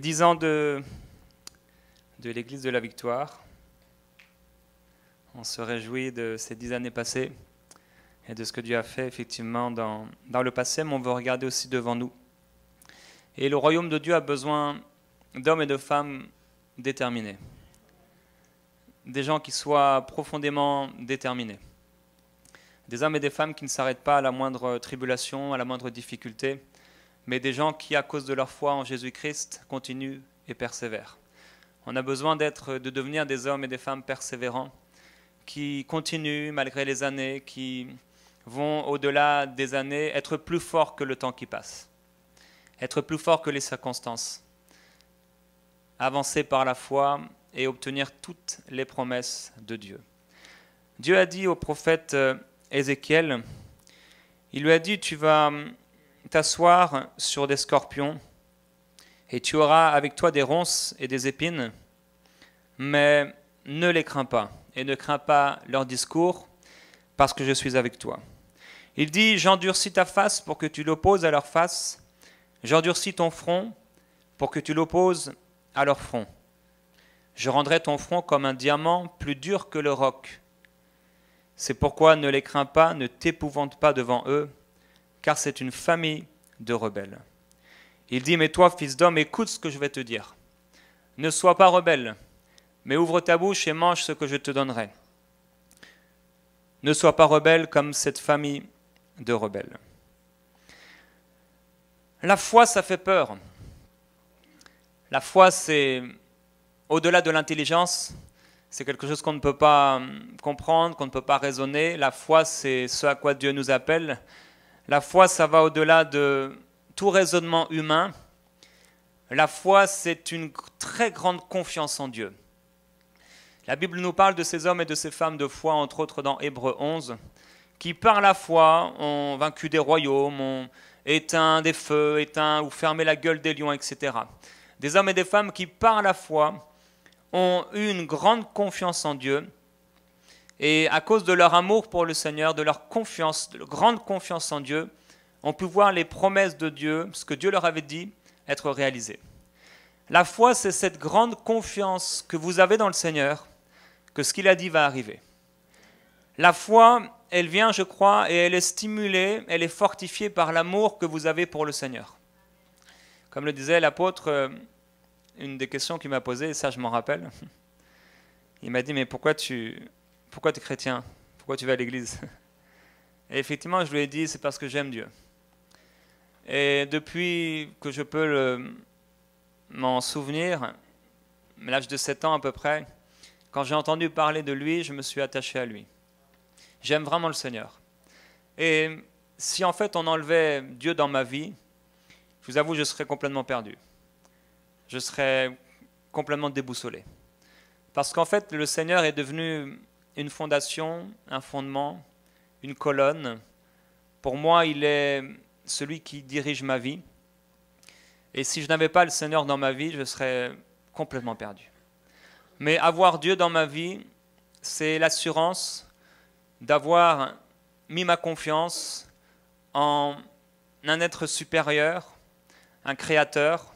dix ans de, de l'Église de la Victoire. On se réjouit de ces dix années passées et de ce que Dieu a fait effectivement dans, dans le passé, mais on veut regarder aussi devant nous. Et le royaume de Dieu a besoin d'hommes et de femmes déterminés, des gens qui soient profondément déterminés, des hommes et des femmes qui ne s'arrêtent pas à la moindre tribulation, à la moindre difficulté, mais des gens qui, à cause de leur foi en Jésus-Christ, continuent et persévèrent. On a besoin d'être, de devenir des hommes et des femmes persévérants, qui continuent malgré les années, qui vont au-delà des années, être plus forts que le temps qui passe, être plus forts que les circonstances, avancer par la foi et obtenir toutes les promesses de Dieu. Dieu a dit au prophète euh, Ézéchiel, il lui a dit, tu vas t'asseoir sur des scorpions, et tu auras avec toi des ronces et des épines, mais ne les crains pas, et ne crains pas leur discours, parce que je suis avec toi. Il dit, j'endurcis ta face pour que tu l'opposes à leur face, j'endurcis ton front pour que tu l'opposes à leur front. Je rendrai ton front comme un diamant plus dur que le roc. C'est pourquoi ne les crains pas, ne t'épouvante pas devant eux, car c'est une famille de rebelles. Il dit, mais toi, fils d'homme, écoute ce que je vais te dire. Ne sois pas rebelle, mais ouvre ta bouche et mange ce que je te donnerai. Ne sois pas rebelle comme cette famille de rebelles. La foi, ça fait peur. La foi, c'est au-delà de l'intelligence, c'est quelque chose qu'on ne peut pas hum, comprendre, qu'on ne peut pas raisonner. La foi, c'est ce à quoi Dieu nous appelle. La foi, ça va au-delà de tout raisonnement humain. La foi, c'est une très grande confiance en Dieu. La Bible nous parle de ces hommes et de ces femmes de foi, entre autres dans Hébreu 11, qui par la foi ont vaincu des royaumes, ont éteint des feux, éteint ou fermé la gueule des lions, etc. Des hommes et des femmes qui par la foi ont eu une grande confiance en Dieu et à cause de leur amour pour le Seigneur, de leur confiance, de leur grande confiance en Dieu, on peut voir les promesses de Dieu, ce que Dieu leur avait dit, être réalisées. La foi, c'est cette grande confiance que vous avez dans le Seigneur, que ce qu'il a dit va arriver. La foi, elle vient, je crois, et elle est stimulée, elle est fortifiée par l'amour que vous avez pour le Seigneur. Comme le disait l'apôtre, euh, une des questions qu'il m'a posées, et ça je m'en rappelle, il m'a dit, mais pourquoi tu, pourquoi tu es chrétien Pourquoi tu vas à l'église Et effectivement, je lui ai dit, c'est parce que j'aime Dieu. Et depuis que je peux m'en souvenir, à l'âge de 7 ans à peu près, quand j'ai entendu parler de lui, je me suis attaché à lui. J'aime vraiment le Seigneur. Et si en fait on enlevait Dieu dans ma vie, je vous avoue, je serais complètement perdu. Je serais complètement déboussolé. Parce qu'en fait, le Seigneur est devenu une fondation, un fondement, une colonne. Pour moi, il est celui qui dirige ma vie. Et si je n'avais pas le Seigneur dans ma vie, je serais complètement perdu. Mais avoir Dieu dans ma vie, c'est l'assurance d'avoir mis ma confiance en un être supérieur, un créateur,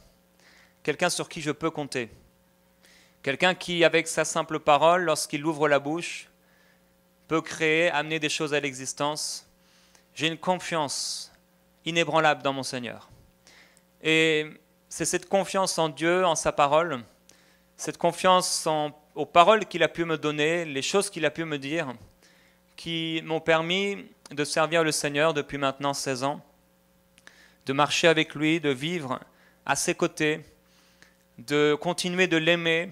quelqu'un sur qui je peux compter. Quelqu'un qui, avec sa simple parole, lorsqu'il ouvre la bouche, peut créer, amener des choses à l'existence. J'ai une confiance inébranlable dans mon Seigneur. Et c'est cette confiance en Dieu, en sa parole, cette confiance aux paroles qu'il a pu me donner, les choses qu'il a pu me dire, qui m'ont permis de servir le Seigneur depuis maintenant 16 ans, de marcher avec lui, de vivre à ses côtés, de continuer de l'aimer,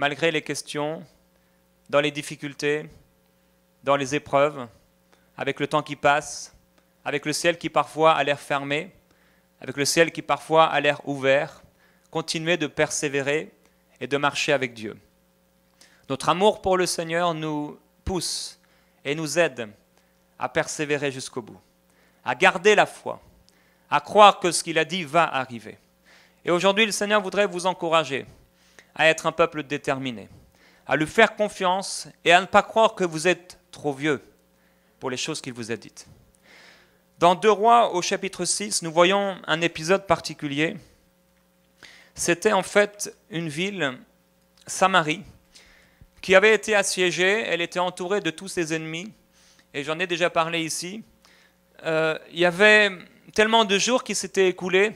malgré les questions, dans les difficultés, dans les épreuves, avec le temps qui passe, avec le ciel qui parfois a l'air fermé, avec le ciel qui parfois a l'air ouvert, continuer de persévérer et de marcher avec Dieu. Notre amour pour le Seigneur nous pousse et nous aide à persévérer jusqu'au bout, à garder la foi, à croire que ce qu'il a dit va arriver. Et aujourd'hui, le Seigneur voudrait vous encourager à être un peuple déterminé, à lui faire confiance et à ne pas croire que vous êtes trop vieux pour les choses qu'il vous a dites. Dans Deux Rois au chapitre 6, nous voyons un épisode particulier. C'était en fait une ville, Samarie, qui avait été assiégée, elle était entourée de tous ses ennemis, et j'en ai déjà parlé ici. Euh, il y avait tellement de jours qui s'étaient écoulés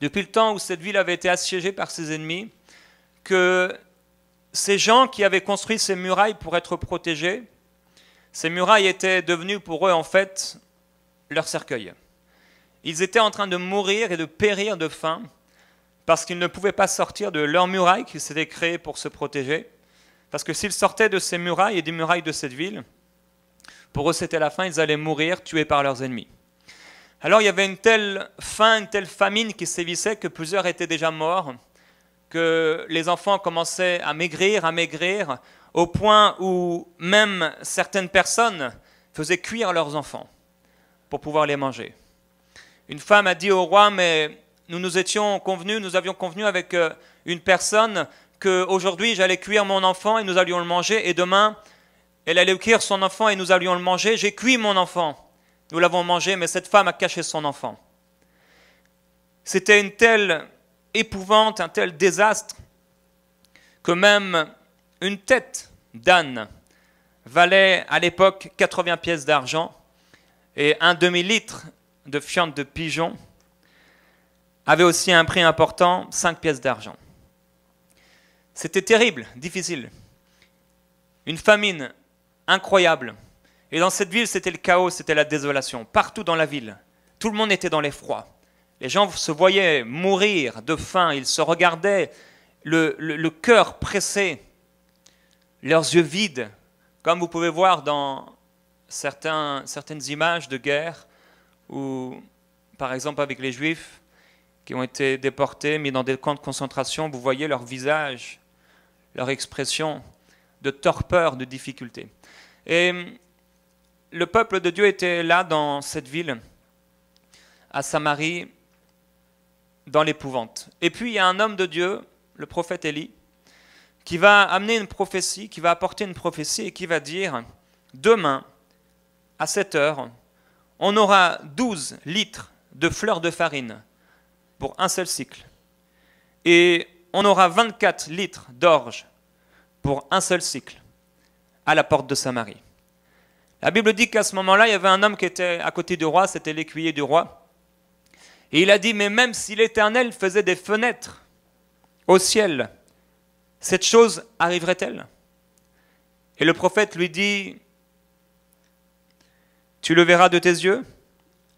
depuis le temps où cette ville avait été assiégée par ses ennemis que ces gens qui avaient construit ces murailles pour être protégés, ces murailles étaient devenues pour eux en fait leur cercueil. Ils étaient en train de mourir et de périr de faim parce qu'ils ne pouvaient pas sortir de leurs murailles qui s'étaient créées pour se protéger. Parce que s'ils sortaient de ces murailles et des murailles de cette ville, pour eux c'était la fin, ils allaient mourir tués par leurs ennemis. Alors il y avait une telle faim, une telle famine qui sévissait que plusieurs étaient déjà morts que les enfants commençaient à maigrir, à maigrir, au point où même certaines personnes faisaient cuire leurs enfants pour pouvoir les manger. Une femme a dit au roi, mais nous nous étions convenus, nous avions convenu avec euh, une personne qu'aujourd'hui j'allais cuire mon enfant et nous allions le manger, et demain elle allait cuire son enfant et nous allions le manger. J'ai cuit mon enfant, nous l'avons mangé, mais cette femme a caché son enfant. C'était une telle épouvante, un tel désastre, que même une tête d'âne valait à l'époque 80 pièces d'argent et un demi-litre de fiente de pigeon avait aussi un prix important, 5 pièces d'argent. C'était terrible, difficile. Une famine incroyable. Et dans cette ville, c'était le chaos, c'était la désolation. Partout dans la ville, tout le monde était dans l'effroi. Les gens se voyaient mourir de faim, ils se regardaient, le, cœur pressé, leurs yeux vides, comme vous pouvez voir dans certaines images de guerre, ou par exemple avec les juifs qui ont été déportés, mis dans des camps de concentration, vous voyez leur visage, leur expression de torpeur, de difficulté. Et le peuple de Dieu était là dans cette ville, à Samarie, dans l'épouvante. Et puis il y a un homme de Dieu, le prophète Élie, qui va amener une prophétie, qui va apporter une prophétie et qui va dire, demain, à 7 heure, on aura 12 litres de fleurs de farine pour un seul cycle. Et on aura 24 litres d'orge pour un seul cycle à la porte de Samarie. La Bible dit qu'à ce moment-là, il y avait un homme qui était à côté du roi, c'était l'écuyer du roi. Et il a dit, mais même si l'Éternel faisait des fenêtres au ciel, cette chose arriverait-elle Et le prophète lui dit, tu le verras de tes yeux,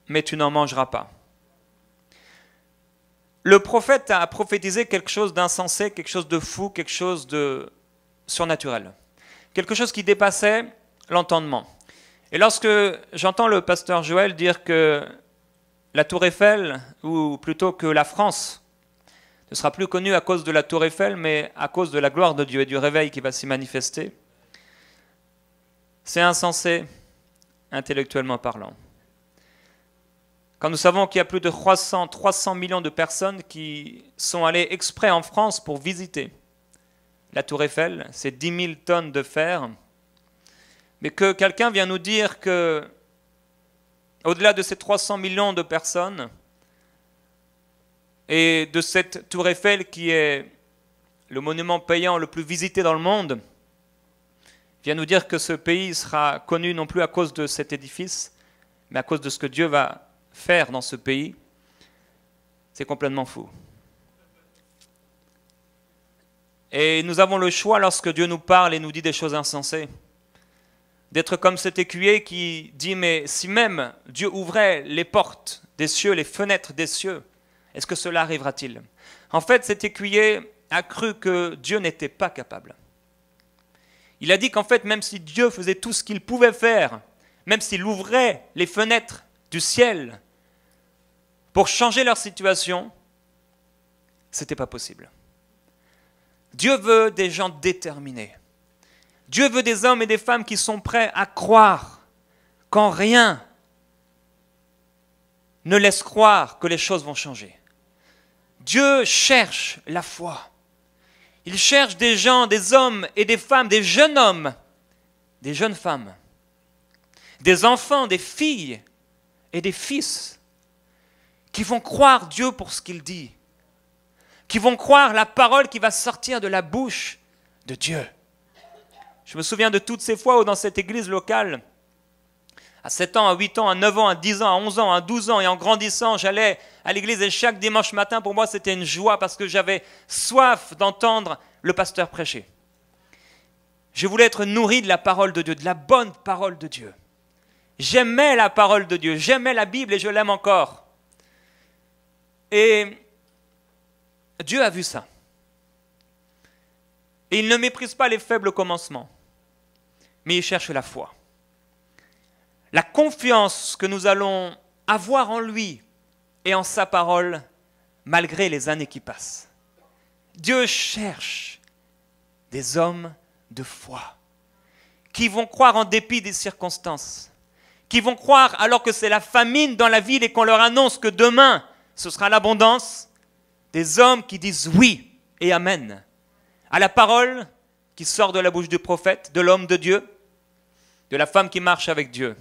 mais tu n'en mangeras pas. Le prophète a prophétisé quelque chose d'insensé, quelque chose de fou, quelque chose de surnaturel, quelque chose qui dépassait l'entendement. Et lorsque j'entends le pasteur Joël dire que la Tour Eiffel, ou plutôt que la France, ne sera plus connue à cause de la Tour Eiffel, mais à cause de la gloire de Dieu et du réveil qui va s'y manifester, c'est insensé intellectuellement parlant. Quand nous savons qu'il y a plus de 300, 300 millions de personnes qui sont allées exprès en France pour visiter la Tour Eiffel, ces 10 000 tonnes de fer, mais que quelqu'un vient nous dire que au-delà de ces 300 millions de personnes et de cette tour Eiffel qui est le monument payant le plus visité dans le monde, vient nous dire que ce pays sera connu non plus à cause de cet édifice, mais à cause de ce que Dieu va faire dans ce pays, c'est complètement fou. Et nous avons le choix lorsque Dieu nous parle et nous dit des choses insensées d'être comme cet écuyer qui dit, mais si même Dieu ouvrait les portes des cieux, les fenêtres des cieux, est-ce que cela arrivera-t-il En fait, cet écuyer a cru que Dieu n'était pas capable. Il a dit qu'en fait, même si Dieu faisait tout ce qu'il pouvait faire, même s'il ouvrait les fenêtres du ciel pour changer leur situation, c'était pas possible. Dieu veut des gens déterminés. Dieu veut des hommes et des femmes qui sont prêts à croire quand rien ne laisse croire que les choses vont changer. Dieu cherche la foi. Il cherche des gens, des hommes et des femmes, des jeunes hommes, des jeunes femmes, des enfants, des filles et des fils qui vont croire Dieu pour ce qu'il dit, qui vont croire la parole qui va sortir de la bouche de Dieu. Je me souviens de toutes ces fois où dans cette église locale, à 7 ans, à 8 ans, à 9 ans, à 10 ans, à 11 ans, à 12 ans, et en grandissant, j'allais à l'église et chaque dimanche matin, pour moi, c'était une joie parce que j'avais soif d'entendre le pasteur prêcher. Je voulais être nourri de la parole de Dieu, de la bonne parole de Dieu. J'aimais la parole de Dieu, j'aimais la Bible et je l'aime encore. Et Dieu a vu ça. Et il ne méprise pas les faibles commencements mais il cherche la foi. La confiance que nous allons avoir en lui et en sa parole, malgré les années qui passent. Dieu cherche des hommes de foi qui vont croire en dépit des circonstances, qui vont croire alors que c'est la famine dans la ville et qu'on leur annonce que demain ce sera l'abondance, des hommes qui disent oui et amen à la parole qui sort de la bouche du prophète, de l'homme de Dieu, de la femme qui marche avec Dieu.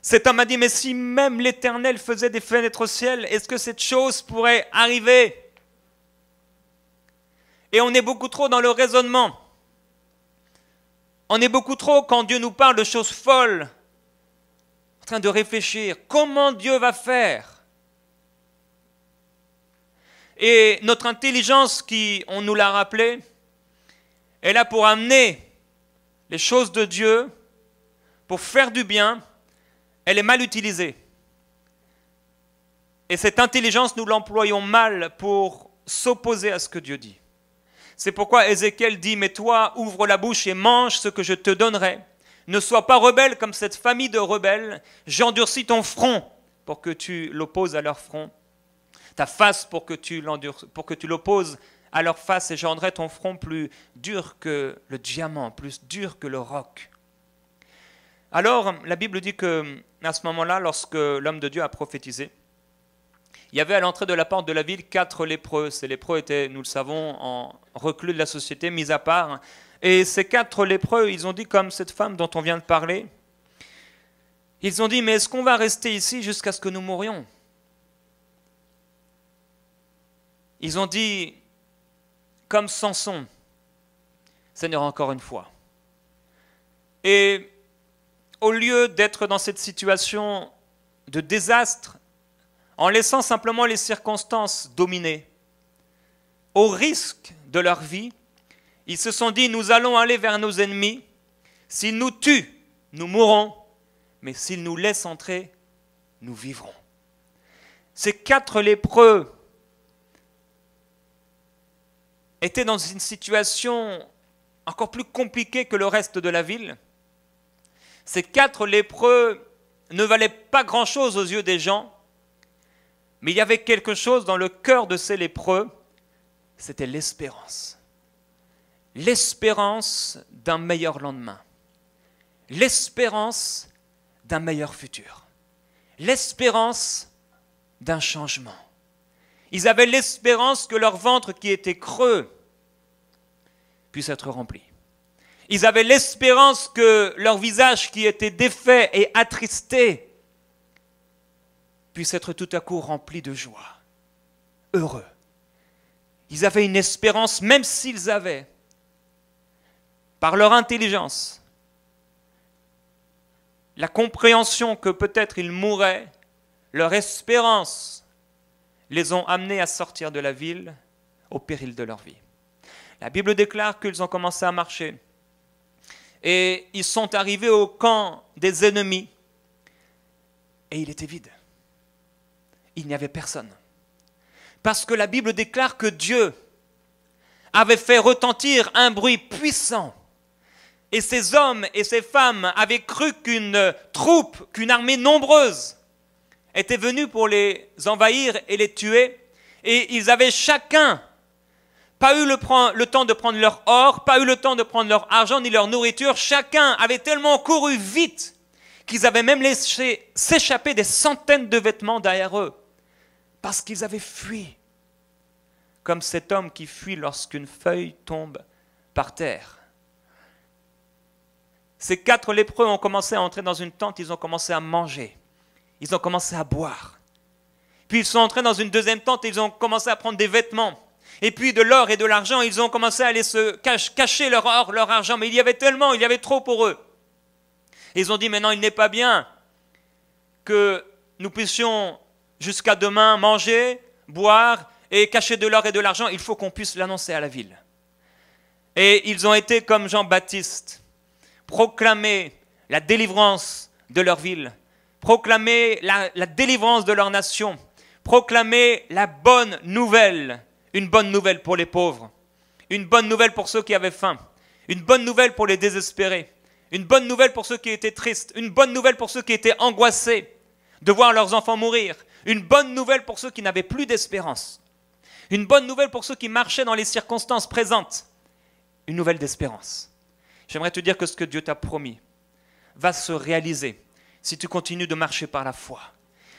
Cet homme a dit, mais si même l'Éternel faisait des fenêtres au ciel, est-ce que cette chose pourrait arriver Et on est beaucoup trop dans le raisonnement. On est beaucoup trop, quand Dieu nous parle de choses folles, en train de réfléchir, comment Dieu va faire Et notre intelligence qui, on nous l'a rappelé, est là pour amener les choses de Dieu, pour faire du bien, elle est mal utilisée. Et cette intelligence, nous l'employons mal pour s'opposer à ce que Dieu dit. C'est pourquoi Ézéchiel dit, mais toi, ouvre la bouche et mange ce que je te donnerai. Ne sois pas rebelle comme cette famille de rebelles. J'endurcis ton front pour que tu l'opposes à leur front. Ta face pour que tu l'opposes à leur face et je ton front plus dur que le diamant, plus dur que le roc. Alors, la Bible dit que à ce moment-là, lorsque l'homme de Dieu a prophétisé, il y avait à l'entrée de la porte de la ville quatre lépreux. Ces lépreux étaient, nous le savons, en reclus de la société, mis à part. Et ces quatre lépreux, ils ont dit, comme cette femme dont on vient de parler, ils ont dit, mais est-ce qu'on va rester ici jusqu'à ce que nous mourions Ils ont dit, comme Samson. Seigneur, encore une fois. Et au lieu d'être dans cette situation de désastre, en laissant simplement les circonstances dominer, au risque de leur vie, ils se sont dit, nous allons aller vers nos ennemis. S'ils nous tuent, nous mourrons, mais s'ils nous laissent entrer, nous vivrons. Ces quatre lépreux était dans une situation encore plus compliquée que le reste de la ville. Ces quatre lépreux ne valaient pas grand-chose aux yeux des gens, mais il y avait quelque chose dans le cœur de ces lépreux, c'était l'espérance. L'espérance d'un meilleur lendemain. L'espérance d'un meilleur futur. L'espérance d'un changement. Ils avaient l'espérance que leur ventre qui était creux puisse être rempli. Ils avaient l'espérance que leur visage qui était défait et attristé puisse être tout à coup rempli de joie, heureux. Ils avaient une espérance, même s'ils avaient, par leur intelligence, la compréhension que peut-être ils mourraient, leur espérance les ont amenés à sortir de la ville au péril de leur vie. La Bible déclare qu'ils ont commencé à marcher et ils sont arrivés au camp des ennemis et il était vide. Il n'y avait personne. Parce que la Bible déclare que Dieu avait fait retentir un bruit puissant et ces hommes et ces femmes avaient cru qu'une troupe, qu'une armée nombreuse étaient venus pour les envahir et les tuer. Et ils avaient chacun pas eu le, le, temps de prendre leur or, pas eu le temps de prendre leur argent ni leur nourriture. Chacun avait tellement couru vite qu'ils avaient même laissé s'échapper des centaines de vêtements derrière eux parce qu'ils avaient fui. Comme cet homme qui fuit lorsqu'une feuille tombe par terre. Ces quatre lépreux ont commencé à entrer dans une tente, ils ont commencé à manger ils ont commencé à boire. Puis ils sont entrés dans une deuxième tente et ils ont commencé à prendre des vêtements. Et puis de l'or et de l'argent, ils ont commencé à aller se cacher leur or, leur argent. Mais il y avait tellement, il y avait trop pour eux. ils ont dit, maintenant il n'est pas bien que nous puissions jusqu'à demain manger, boire et cacher de l'or et de l'argent. Il faut qu'on puisse l'annoncer à la ville. Et ils ont été comme Jean-Baptiste, proclamer la délivrance de leur ville proclamer la, délivrance de leur nation, proclamer la bonne nouvelle, une bonne nouvelle pour les pauvres, une bonne nouvelle pour ceux qui avaient faim, une bonne nouvelle pour les désespérés, une bonne nouvelle pour ceux qui étaient tristes, une bonne nouvelle pour ceux qui étaient angoissés de voir leurs enfants mourir, une bonne nouvelle pour ceux qui n'avaient plus d'espérance, une bonne nouvelle pour ceux qui marchaient dans les circonstances présentes, une nouvelle d'espérance. J'aimerais te dire que ce que Dieu t'a promis va se réaliser si tu continues de marcher par la foi,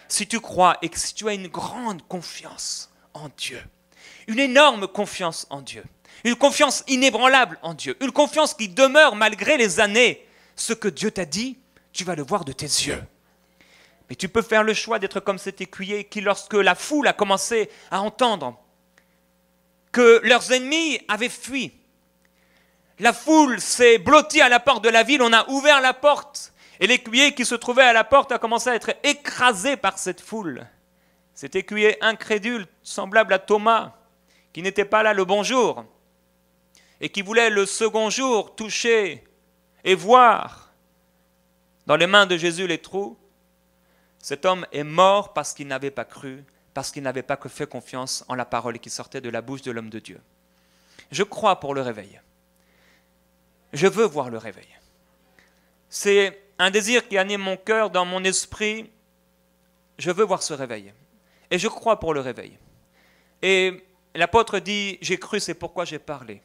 si tu crois et que si tu as une grande confiance en Dieu, une énorme confiance en Dieu, une confiance inébranlable en Dieu, une confiance qui demeure malgré les années, ce que Dieu t'a dit, tu vas le voir de tes yeux. Mais tu peux faire le choix d'être comme cet écuyer qui, lorsque la foule a commencé à entendre que leurs ennemis avaient fui, la foule s'est blottie à la porte de la ville, on a ouvert la porte et l'écuyer qui se trouvait à la porte a commencé à être écrasé par cette foule. Cet écuyer incrédule, semblable à Thomas, qui n'était pas là le bonjour, et qui voulait le second jour toucher et voir dans les mains de Jésus les trous, cet homme est mort parce qu'il n'avait pas cru, parce qu'il n'avait pas fait confiance en la parole qui sortait de la bouche de l'homme de Dieu. Je crois pour le réveil. Je veux voir le réveil. C'est un désir qui anime mon cœur, dans mon esprit, je veux voir ce réveil. Et je crois pour le réveil. Et l'apôtre dit, j'ai cru, c'est pourquoi j'ai parlé.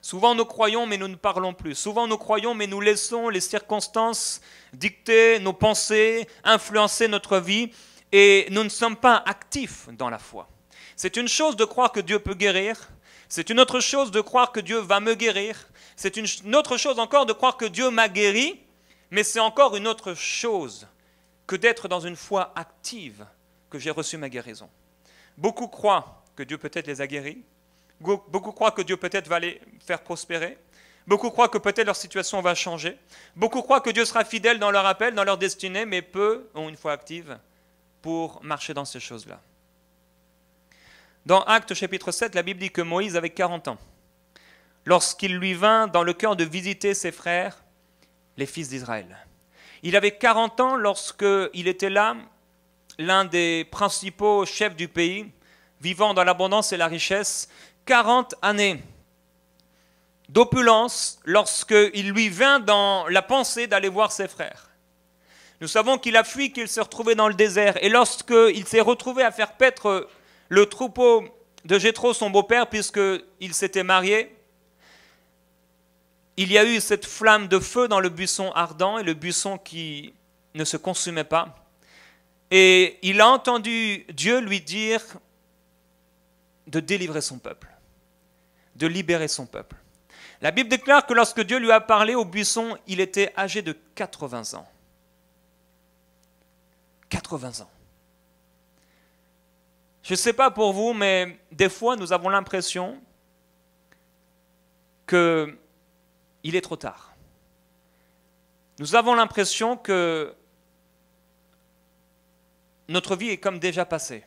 Souvent nous croyons mais nous ne parlons plus. Souvent nous croyons mais nous laissons les circonstances dicter nos pensées, influencer notre vie et nous ne sommes pas actifs dans la foi. C'est une chose de croire que Dieu peut guérir, c'est une autre chose de croire que Dieu va me guérir, c'est une autre chose encore de croire que Dieu m'a guéri, mais c'est encore une autre chose que d'être dans une foi active que j'ai reçu ma guérison. Beaucoup croient que Dieu peut-être les a guéris, beaucoup croient que Dieu peut-être va les faire prospérer, beaucoup croient que peut-être leur situation va changer, beaucoup croient que Dieu sera fidèle dans leur appel, dans leur destinée, mais peu ont une foi active pour marcher dans ces choses-là. Dans Actes chapitre 7, la Bible dit que Moïse avait 40 ans. Lorsqu'il lui vint dans le cœur de visiter ses frères, les fils d'Israël. Il avait 40 ans lorsque il était là, l'un des principaux chefs du pays, vivant dans l'abondance et la richesse, 40 années d'opulence lorsque il lui vint dans la pensée d'aller voir ses frères. Nous savons qu'il a fui, qu'il s'est retrouvé dans le désert, et lorsqu'il s'est retrouvé à faire paître le troupeau de Jétro, son beau-père, puisqu'il s'était marié, il y a eu cette flamme de feu dans le buisson ardent et le buisson qui ne se consumait pas. Et il a entendu Dieu lui dire de délivrer son peuple, de libérer son peuple. La Bible déclare que lorsque Dieu lui a parlé au buisson, il était âgé de 80 ans. 80 ans. Je ne sais pas pour vous, mais des fois nous avons l'impression que il est trop tard. Nous avons l'impression que notre vie est comme déjà passée.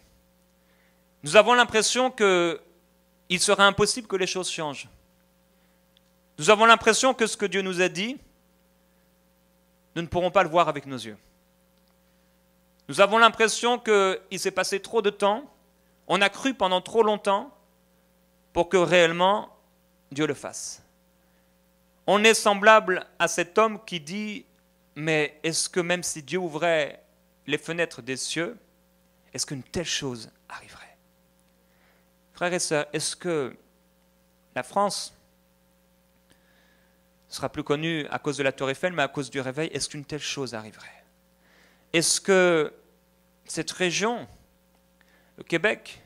Nous avons l'impression qu'il sera impossible que les choses changent. Nous avons l'impression que ce que Dieu nous a dit, nous ne pourrons pas le voir avec nos yeux. Nous avons l'impression qu'il s'est passé trop de temps, on a cru pendant trop longtemps pour que réellement Dieu le fasse on est semblable à cet homme qui dit, mais est-ce que même si Dieu ouvrait les fenêtres des cieux, est-ce qu'une telle chose arriverait Frères et sœurs, est-ce que la France sera plus connue à cause de la tour Eiffel, mais à cause du réveil, est-ce qu'une telle chose arriverait Est-ce que cette région, le Québec,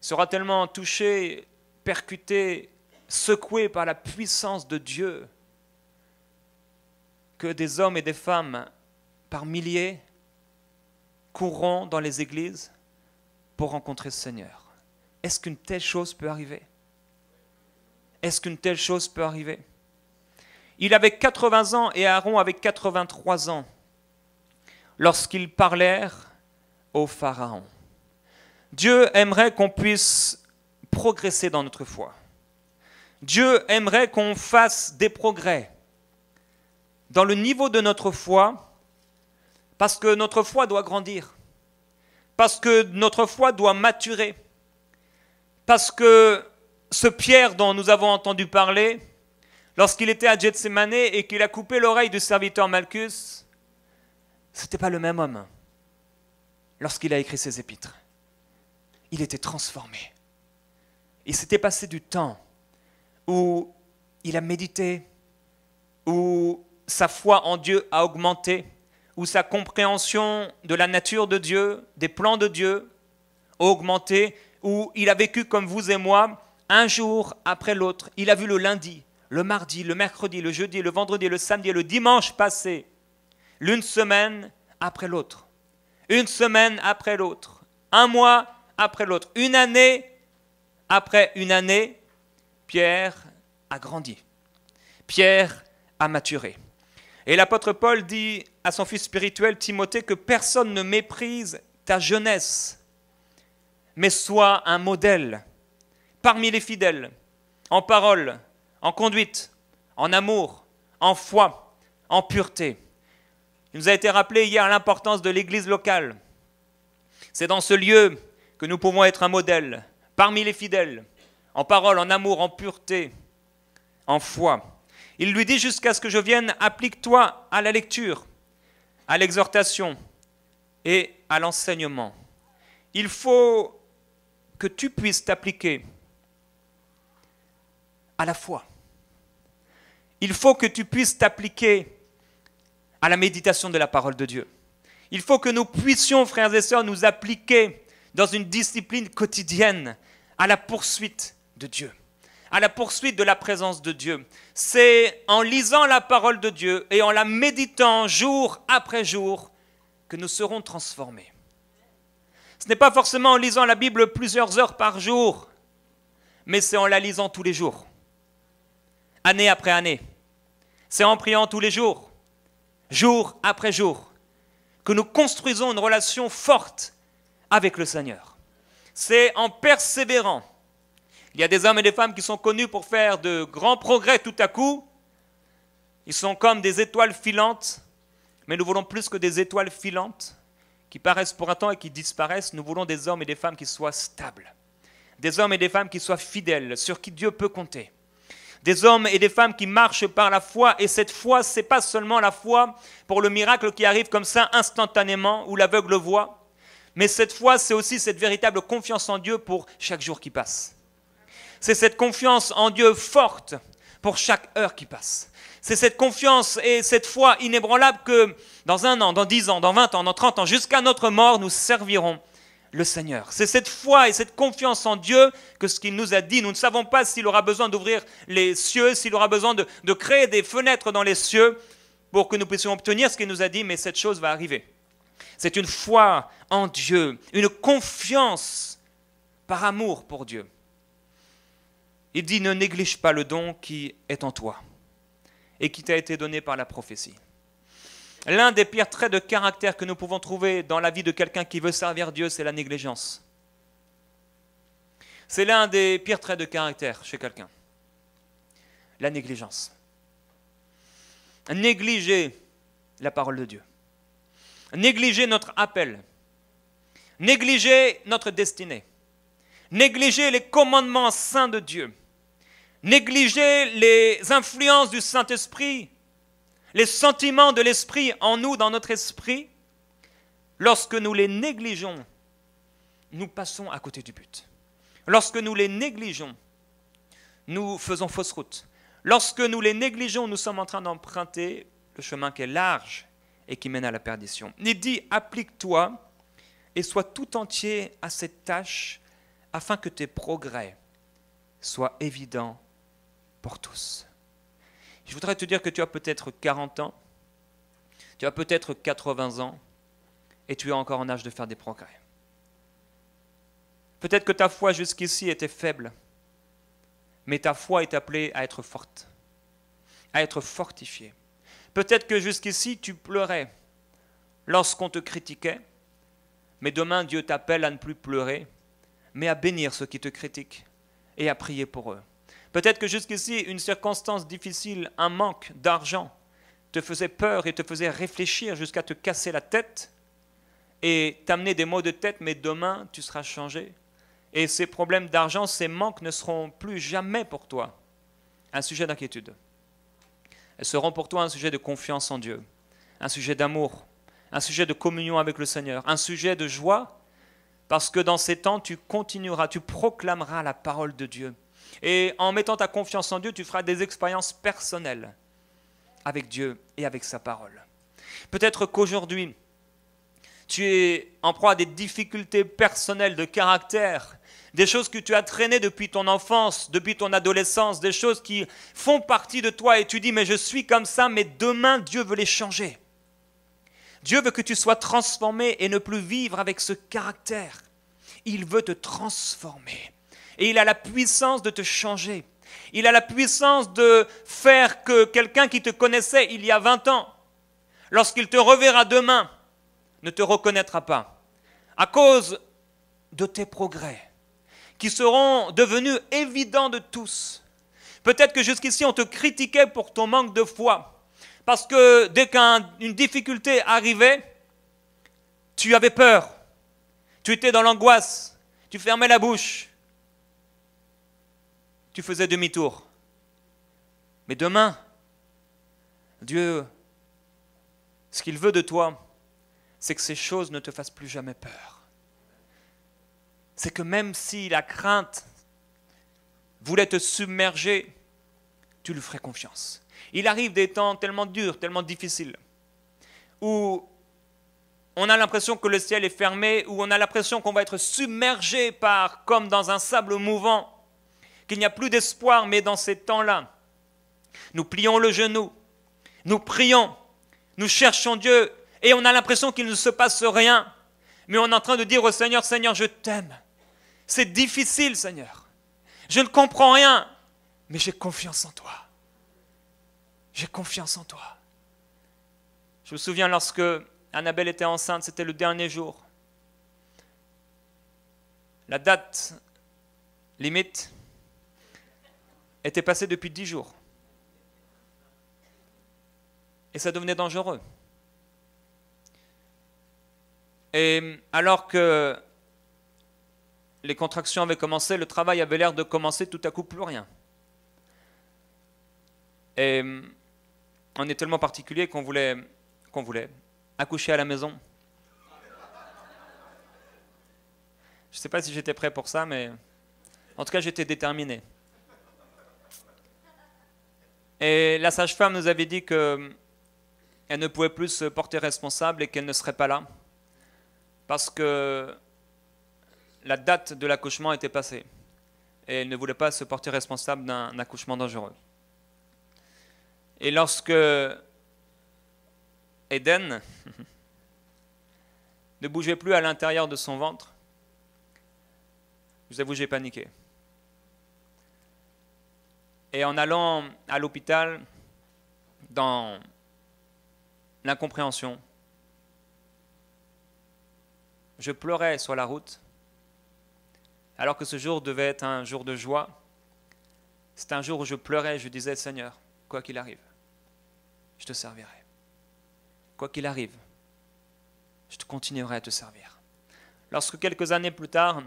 sera tellement touchée, percutée secoués par la puissance de Dieu, que des hommes et des femmes par milliers courront dans les églises pour rencontrer le Seigneur. Est-ce qu'une telle chose peut arriver Est-ce qu'une telle chose peut arriver Il avait 80 ans et Aaron avait 83 ans lorsqu'ils parlèrent au Pharaon. Dieu aimerait qu'on puisse progresser dans notre foi. Dieu aimerait qu'on fasse des progrès dans le niveau de notre foi, parce que notre foi doit grandir, parce que notre foi doit maturer, parce que ce Pierre dont nous avons entendu parler, lorsqu'il était à Gethsemane et qu'il a coupé l'oreille du serviteur Malchus, ce n'était pas le même homme lorsqu'il a écrit ses épîtres. Il était transformé. Il s'était passé du temps où il a médité, où sa foi en Dieu a augmenté, où sa compréhension de la nature de Dieu, des plans de Dieu, a augmenté, où il a vécu comme vous et moi, un jour après l'autre. Il a vu le lundi, le mardi, le mercredi, le jeudi, le vendredi, le samedi et le dimanche passé, l'une semaine après l'autre, une semaine après l'autre, un mois après l'autre, une année après une année, Pierre a grandi. Pierre a maturé. Et l'apôtre Paul dit à son fils spirituel Timothée que personne ne méprise ta jeunesse, mais sois un modèle parmi les fidèles, en parole, en conduite, en amour, en foi, en pureté. Il nous a été rappelé hier l'importance de l'Église locale. C'est dans ce lieu que nous pouvons être un modèle parmi les fidèles, en parole, en amour, en pureté, en foi. Il lui dit jusqu'à ce que je vienne, applique-toi à la lecture, à l'exhortation et à l'enseignement. Il faut que tu puisses t'appliquer à la foi. Il faut que tu puisses t'appliquer à la méditation de la parole de Dieu. Il faut que nous puissions, frères et sœurs, nous appliquer dans une discipline quotidienne à la poursuite de Dieu, à la poursuite de la présence de Dieu. C'est en lisant la parole de Dieu et en la méditant jour après jour que nous serons transformés. Ce n'est pas forcément en lisant la Bible plusieurs heures par jour, mais c'est en la lisant tous les jours, année après année. C'est en priant tous les jours, jour après jour, que nous construisons une relation forte avec le Seigneur. C'est en persévérant il y a des hommes et des femmes qui sont connus pour faire de grands progrès tout à coup. Ils sont comme des étoiles filantes, mais nous voulons plus que des étoiles filantes qui paraissent pour un temps et qui disparaissent. Nous voulons des hommes et des femmes qui soient stables, des hommes et des femmes qui soient fidèles, sur qui Dieu peut compter des hommes et des femmes qui marchent par la foi. Et cette foi, n'est pas seulement la foi pour le miracle qui arrive comme ça instantanément où l'aveugle voit, mais cette foi, c'est aussi cette véritable confiance en Dieu pour chaque jour qui passe. C'est cette confiance en Dieu forte pour chaque heure qui passe. C'est cette confiance et cette foi inébranlable que dans un an, dans dix ans, dans vingt ans, dans trente ans, jusqu'à notre mort, nous servirons le Seigneur. C'est cette foi et cette confiance en Dieu que ce qu'il nous a dit. Nous ne savons pas s'il aura besoin d'ouvrir les cieux, s'il aura besoin de, créer des fenêtres dans les cieux pour que nous puissions obtenir ce qu'il nous a dit, mais cette chose va arriver. C'est une foi en Dieu, une confiance par amour pour Dieu. Il dit, ne néglige pas le don qui est en toi et qui t'a été donné par la prophétie. L'un des pires traits de caractère que nous pouvons trouver dans la vie de quelqu'un qui veut servir Dieu, c'est la négligence. C'est l'un des pires traits de caractère chez quelqu'un. La négligence. Négliger la parole de Dieu. Négliger notre appel. Négliger notre destinée. Négliger les commandements saints de Dieu négliger les influences du Saint-Esprit, les sentiments de l'Esprit en nous, dans notre esprit, lorsque nous les négligeons, nous passons à côté du but. Lorsque nous les négligeons, nous faisons fausse route. Lorsque nous les négligeons, nous sommes en train d'emprunter le chemin qui est large et qui mène à la perdition. Il dit, applique-toi et sois tout entier à cette tâche afin que tes progrès soient évidents pour tous. Je voudrais te dire que tu as peut-être 40 ans, tu as peut-être 80 ans, et tu es encore en âge de faire des progrès. Peut-être que ta foi jusqu'ici était faible, mais ta foi est appelée à être forte, à être fortifiée. Peut-être que jusqu'ici tu pleurais lorsqu'on te critiquait, mais demain Dieu t'appelle à ne plus pleurer, mais à bénir ceux qui te critiquent et à prier pour eux. Peut-être que jusqu'ici, une circonstance difficile, un manque d'argent, te faisait peur et te faisait réfléchir jusqu'à te casser la tête et t'amener des maux de tête, mais demain, tu seras changé. Et ces problèmes d'argent, ces manques ne seront plus jamais pour toi un sujet d'inquiétude. Elles seront pour toi un sujet de confiance en Dieu, un sujet d'amour, un sujet de communion avec le Seigneur, un sujet de joie, parce que dans ces temps, tu continueras, tu proclameras la parole de Dieu. Et en mettant ta confiance en Dieu, tu feras des expériences personnelles avec Dieu et avec sa parole. Peut-être qu'aujourd'hui, tu es en proie à des difficultés personnelles de caractère, des choses que tu as traînées depuis ton enfance, depuis ton adolescence, des choses qui font partie de toi et tu dis mais je suis comme ça, mais demain Dieu veut les changer. Dieu veut que tu sois transformé et ne plus vivre avec ce caractère. Il veut te transformer. Et il a la puissance de te changer. Il a la puissance de faire que quelqu'un qui te connaissait il y a 20 ans, lorsqu'il te reverra demain, ne te reconnaîtra pas. À cause de tes progrès, qui seront devenus évidents de tous. Peut-être que jusqu'ici on te critiquait pour ton manque de foi, parce que dès qu'une difficulté arrivait, tu avais peur, tu étais dans l'angoisse, tu fermais la bouche, tu faisais demi-tour. Mais demain, Dieu, ce qu'il veut de toi, c'est que ces choses ne te fassent plus jamais peur. C'est que même si la crainte voulait te submerger, tu lui ferais confiance. Il arrive des temps tellement durs, tellement difficiles, où on a l'impression que le ciel est fermé, où on a l'impression qu'on va être submergé par, comme dans un sable mouvant, qu'il n'y a plus d'espoir, mais dans ces temps-là, nous plions le genou, nous prions, nous cherchons Dieu, et on a l'impression qu'il ne se passe rien, mais on est en train de dire au Seigneur, Seigneur, je t'aime. C'est difficile, Seigneur. Je ne comprends rien, mais j'ai confiance en toi. J'ai confiance en toi. Je me souviens lorsque Annabelle était enceinte, c'était le dernier jour. La date limite était passé depuis dix jours. Et ça devenait dangereux. Et alors que les contractions avaient commencé, le travail avait l'air de commencer, tout à coup plus rien. Et on est tellement particulier qu'on voulait, qu'on voulait accoucher à la maison. Je ne sais pas si j'étais prêt pour ça, mais en tout cas j'étais déterminé. Et la sage-femme nous avait dit qu'elle ne pouvait plus se porter responsable et qu'elle ne serait pas là parce que la date de l'accouchement était passée et elle ne voulait pas se porter responsable d'un accouchement dangereux. Et lorsque Eden ne bougeait plus à l'intérieur de son ventre, je vous avoue, j'ai paniqué. Et en allant à l'hôpital, dans l'incompréhension, je pleurais sur la route, alors que ce jour devait être un jour de joie. C'est un jour où je pleurais, je disais, Seigneur, quoi qu'il arrive, je te servirai. Quoi qu'il arrive, je te continuerai à te servir. Lorsque quelques années plus tard,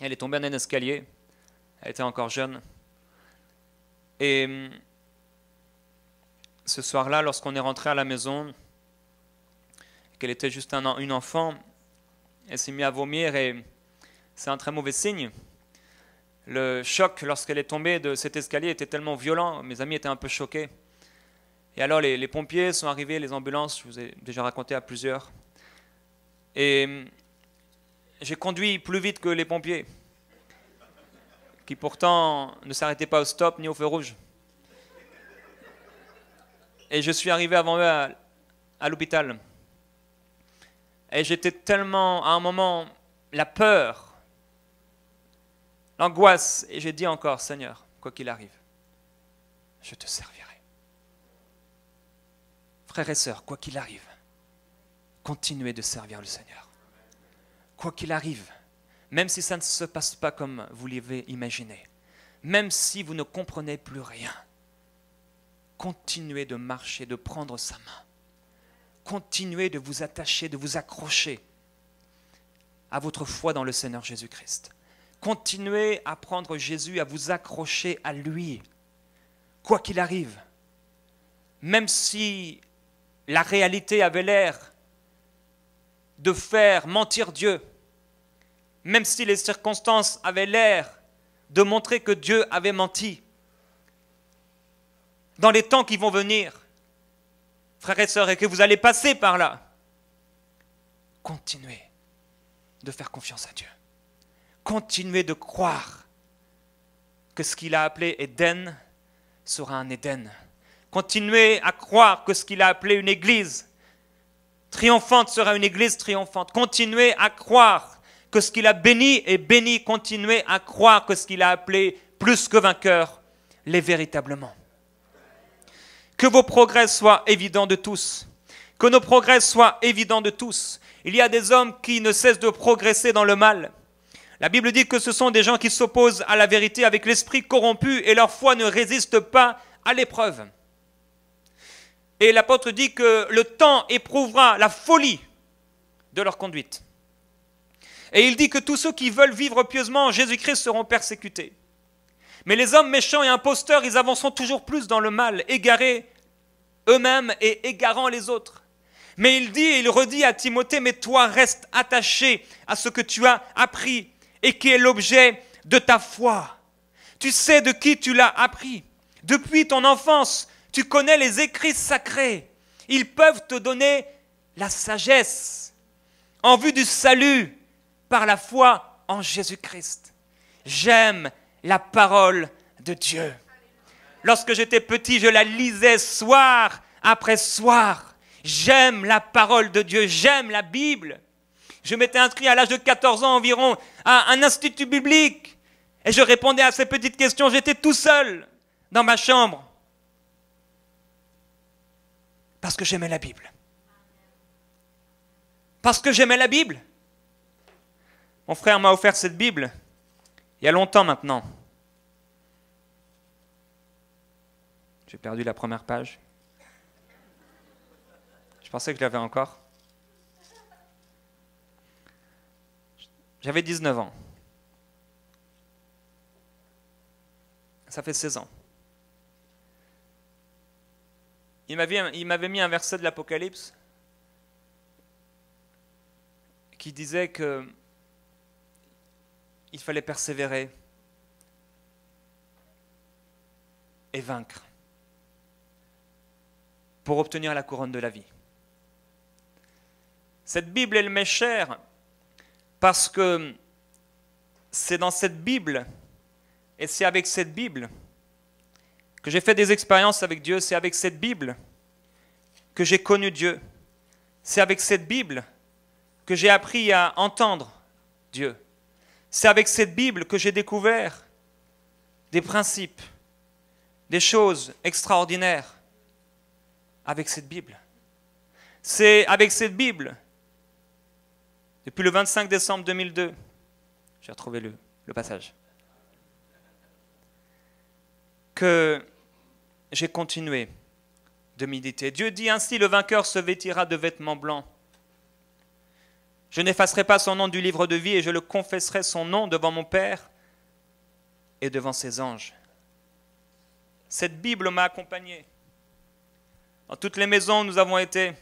elle est tombée d'un escalier, elle était encore jeune, et mm, ce soir-là, lorsqu'on est rentré à la maison, qu'elle était juste un, une enfant, elle s'est mise à vomir et c'est un très mauvais signe. Le choc lorsqu'elle est tombée de cet escalier était tellement violent, mes amis étaient un peu choqués. Et alors les pompiers sont arrivés, les ambulances, je vous ai déjà raconté à plusieurs. Et mm, j'ai conduit plus vite que les pompiers qui pourtant ne s'arrêtait pas au stop ni au feu rouge. Et je suis arrivé avant eux à, à l'hôpital. Et j'étais tellement, à un moment, la peur, l'angoisse, et j'ai dit encore, Seigneur, quoi qu'il arrive, je te servirai. Frères et sœurs, quoi qu'il arrive, continuez de servir le Seigneur. Quoi qu'il arrive, même si ça ne se passe pas comme vous l'avez imaginé, même si vous ne comprenez plus rien, continuez de marcher, de prendre sa main, continuez de vous attacher, de vous accrocher à votre foi dans le Seigneur Jésus-Christ. Continuez à prendre Jésus, à vous accrocher à lui, quoi qu'il arrive, même si la réalité avait l'air de faire mentir Dieu, même si les circonstances avaient l'air de montrer que Dieu avait menti. Dans les temps qui vont venir, frères et sœurs, et que vous allez passer par là, continuez de faire confiance à Dieu. Continuez de croire que ce qu'il a appelé Éden sera un Éden. Continuez à croire que ce qu'il a appelé une église triomphante sera une église triomphante. Continuez à croire que ce qu'il a béni et béni, continuez à croire que ce qu'il a appelé plus que vainqueur l'est véritablement. Que vos progrès soient évidents de tous. Que nos progrès soient évidents de tous. Il y a des hommes qui ne cessent de progresser dans le mal. La Bible dit que ce sont des gens qui s'opposent à la vérité avec l'esprit corrompu et leur foi ne résiste pas à l'épreuve. Et l'apôtre dit que le temps éprouvera la folie de leur conduite. Et il dit que tous ceux qui veulent vivre pieusement en Jésus-Christ seront persécutés. Mais les hommes méchants et imposteurs, ils avanceront toujours plus dans le mal, égarés eux-mêmes et égarant les autres. Mais il dit et il redit à Timothée, mais toi reste attaché à ce que tu as appris et qui est l'objet de ta foi. Tu sais de qui tu l'as appris. Depuis ton enfance, tu connais les écrits sacrés. Ils peuvent te donner la sagesse en vue du salut par la foi en Jésus-Christ. J'aime la parole de Dieu. Lorsque j'étais petit, je la lisais soir après soir. J'aime la parole de Dieu, j'aime la Bible. Je m'étais inscrit à l'âge de 14 ans environ à un institut biblique et je répondais à ces petites questions. J'étais tout seul dans ma chambre parce que j'aimais la Bible. Parce que j'aimais la Bible. Mon frère m'a offert cette Bible il y a longtemps maintenant. J'ai perdu la première page. Je pensais que je l'avais encore. J'avais 19 ans. Ça fait 16 ans. Il m'avait mis un verset de l'Apocalypse qui disait que il fallait persévérer et vaincre pour obtenir la couronne de la vie. Cette Bible, elle m'est chère parce que c'est dans cette Bible et c'est avec cette Bible que j'ai fait des expériences avec Dieu, c'est avec cette Bible que j'ai connu Dieu, c'est avec cette Bible que j'ai appris à entendre Dieu. C'est avec cette Bible que j'ai découvert des principes, des choses extraordinaires. Avec cette Bible. C'est avec cette Bible, depuis le 25 décembre 2002, j'ai retrouvé le, le passage, que j'ai continué de méditer. Dieu dit ainsi, le vainqueur se vêtira de vêtements blancs je n'effacerai pas son nom du livre de vie et je le confesserai son nom devant mon Père et devant ses anges. Cette Bible m'a accompagné. Dans toutes les maisons où nous avons été,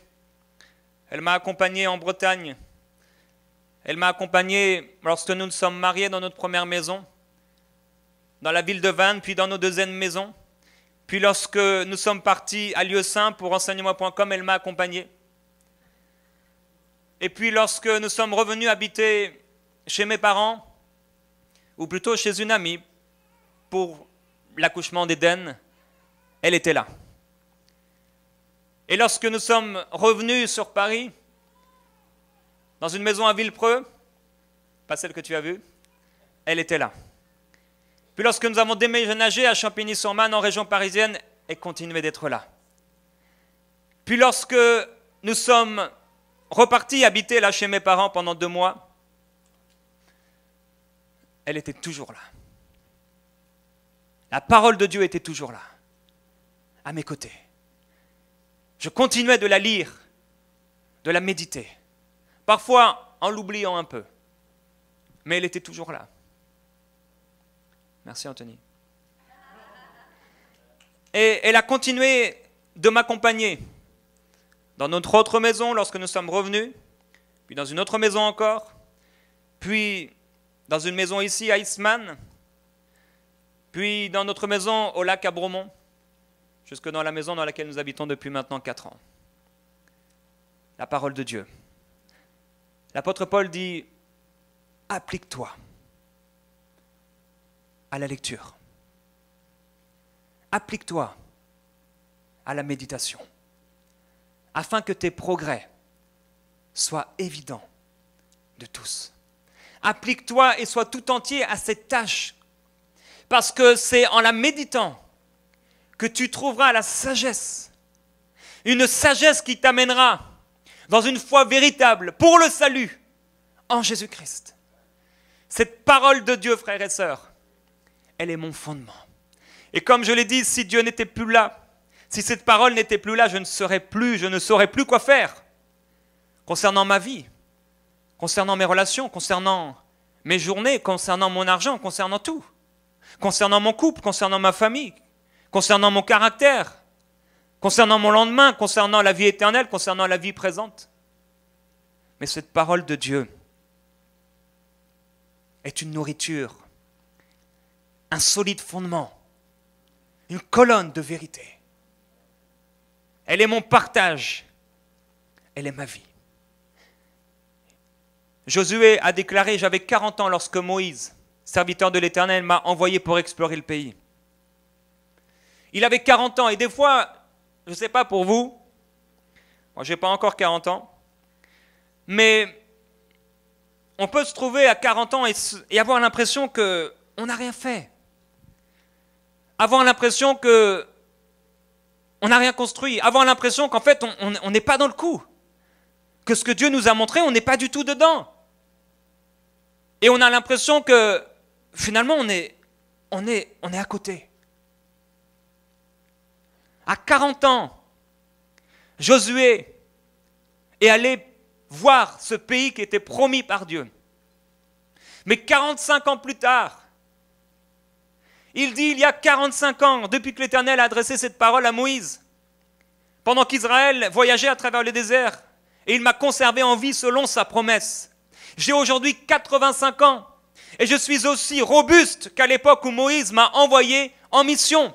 elle m'a accompagné en Bretagne. Elle m'a accompagné lorsque nous nous sommes mariés dans notre première maison, dans la ville de Vannes, puis dans nos deuxièmes maisons. Puis lorsque nous sommes partis à Lieu Saint pour enseignement.com, elle m'a accompagné. Et puis lorsque nous sommes revenus habiter chez mes parents, ou plutôt chez une amie, pour l'accouchement d'Éden, elle était là. Et lorsque nous sommes revenus sur Paris, dans une maison à Villepreux, pas celle que tu as vue, elle était là. Puis lorsque nous avons déménagé à Champigny-sur-Marne en région parisienne, elle continuait d'être là. Puis lorsque nous sommes repartie habiter là chez mes parents pendant deux mois, elle était toujours là. La parole de Dieu était toujours là, à mes côtés. Je continuais de la lire, de la méditer, parfois en l'oubliant un peu, mais elle était toujours là. Merci Anthony. Et elle a continué de m'accompagner dans notre autre maison lorsque nous sommes revenus, puis dans une autre maison encore, puis dans une maison ici à Isman, puis dans notre maison au lac à Bromont, jusque dans la maison dans laquelle nous habitons depuis maintenant quatre ans. La parole de Dieu. L'apôtre Paul dit, applique-toi à la lecture. Applique-toi à la méditation afin que tes progrès soient évidents de tous. Applique-toi et sois tout entier à cette tâche, parce que c'est en la méditant que tu trouveras la sagesse, une sagesse qui t'amènera dans une foi véritable pour le salut en Jésus-Christ. Cette parole de Dieu, frères et sœurs, elle est mon fondement. Et comme je l'ai dit, si Dieu n'était plus là, si cette parole n'était plus là, je ne serais plus, je ne saurais plus quoi faire concernant ma vie, concernant mes relations, concernant mes journées, concernant mon argent, concernant tout, concernant mon couple, concernant ma famille, concernant mon caractère, concernant mon lendemain, concernant la vie éternelle, concernant la vie présente. Mais cette parole de Dieu est une nourriture, un solide fondement, une colonne de vérité elle est mon partage. Elle est ma vie. Josué a déclaré, j'avais 40 ans lorsque Moïse, serviteur de l'Éternel, m'a envoyé pour explorer le pays. Il avait 40 ans et des fois, je ne sais pas pour vous, moi n'ai pas encore 40 ans, mais on peut se trouver à 40 ans et, avoir l'impression qu'on n'a rien fait. Avoir l'impression que on n'a rien construit, avoir l'impression qu'en fait on n'est pas dans le coup, que ce que Dieu nous a montré, on n'est pas du tout dedans. Et on a l'impression que finalement on est, on est, on est à côté. À 40 ans, Josué est allé voir ce pays qui était promis par Dieu. Mais 45 ans plus tard, il dit il y a 45 ans, depuis que l'Éternel a adressé cette parole à Moïse, pendant qu'Israël voyageait à travers le désert, et il m'a conservé en vie selon sa promesse. J'ai aujourd'hui 85 ans, et je suis aussi robuste qu'à l'époque où Moïse m'a envoyé en mission.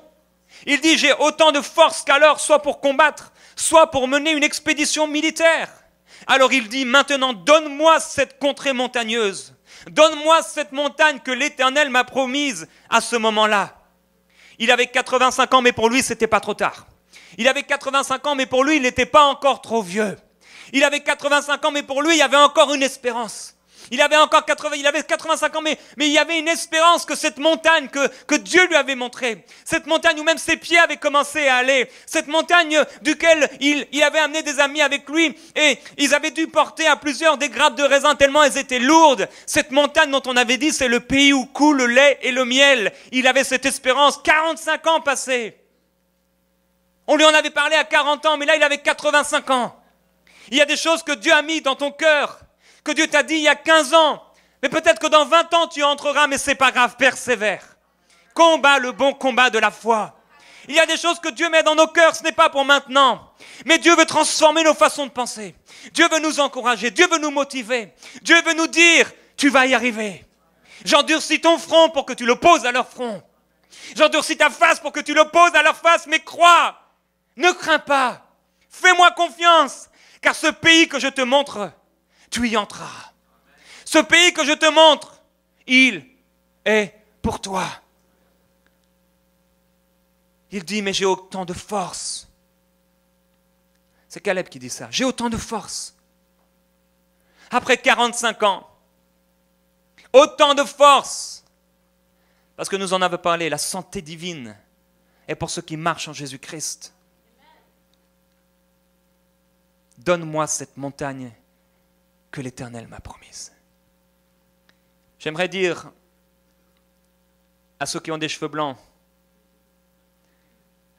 Il dit, j'ai autant de force qu'alors, soit pour combattre, soit pour mener une expédition militaire. Alors il dit, maintenant donne-moi cette contrée montagneuse Donne-moi cette montagne que l'Éternel m'a promise à ce moment-là. Il avait 85 ans, mais pour lui, c'était pas trop tard. Il avait 85 ans, mais pour lui, il n'était pas encore trop vieux. Il avait 85 ans, mais pour lui, il y avait encore une espérance. Il avait encore 80, il avait 85 ans, mais, mais il y avait une espérance que cette montagne que, que Dieu lui avait montrée, cette montagne où même ses pieds avaient commencé à aller, cette montagne duquel il, il avait amené des amis avec lui et ils avaient dû porter à plusieurs des grappes de raisin tellement elles étaient lourdes. Cette montagne dont on avait dit c'est le pays où coule le lait et le miel. Il avait cette espérance, 45 ans passés. On lui en avait parlé à 40 ans, mais là il avait 85 ans. Il y a des choses que Dieu a mis dans ton cœur que Dieu t'a dit il y a 15 ans. Mais peut-être que dans 20 ans, tu entreras, mais c'est pas grave, persévère. Combat le bon combat de la foi. Il y a des choses que Dieu met dans nos cœurs, ce n'est pas pour maintenant. Mais Dieu veut transformer nos façons de penser. Dieu veut nous encourager, Dieu veut nous motiver. Dieu veut nous dire, tu vas y arriver. J'endurcis ton front pour que tu le poses à leur front. J'endurcis ta face pour que tu le poses à leur face, mais crois, ne crains pas, fais-moi confiance, car ce pays que je te montre, tu y entreras. Ce pays que je te montre, il est pour toi. Il dit, mais j'ai autant de force. C'est Caleb qui dit ça. J'ai autant de force. Après 45 ans, autant de force. Parce que nous en avons parlé, la santé divine est pour ceux qui marchent en Jésus-Christ. Donne-moi cette montagne que l'Éternel m'a promise. J'aimerais dire à ceux qui ont des cheveux blancs,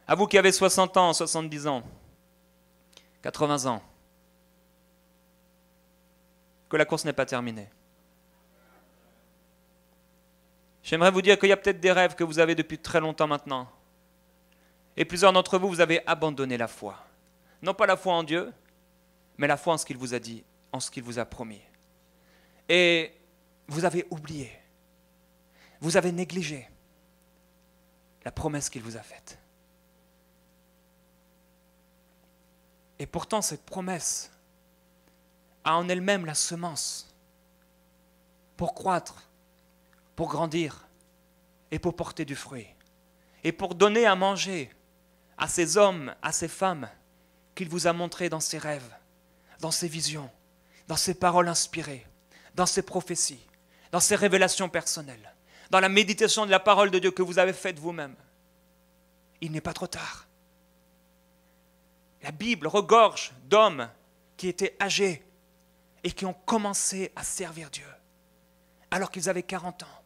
à vous qui avez 60 ans, 70 ans, 80 ans, que la course n'est pas terminée. J'aimerais vous dire qu'il y a peut-être des rêves que vous avez depuis très longtemps maintenant. Et plusieurs d'entre vous, vous avez abandonné la foi. Non pas la foi en Dieu, mais la foi en ce qu'il vous a dit ce qu'il vous a promis. Et vous avez oublié, vous avez négligé la promesse qu'il vous a faite. Et pourtant, cette promesse a en elle-même la semence pour croître, pour grandir et pour porter du fruit, et pour donner à manger à ces hommes, à ces femmes qu'il vous a montrés dans ses rêves, dans ses visions, dans ses paroles inspirées, dans ses prophéties, dans ses révélations personnelles, dans la méditation de la parole de Dieu que vous avez faite vous-même. Il n'est pas trop tard. La Bible regorge d'hommes qui étaient âgés et qui ont commencé à servir Dieu alors qu'ils avaient 40 ans,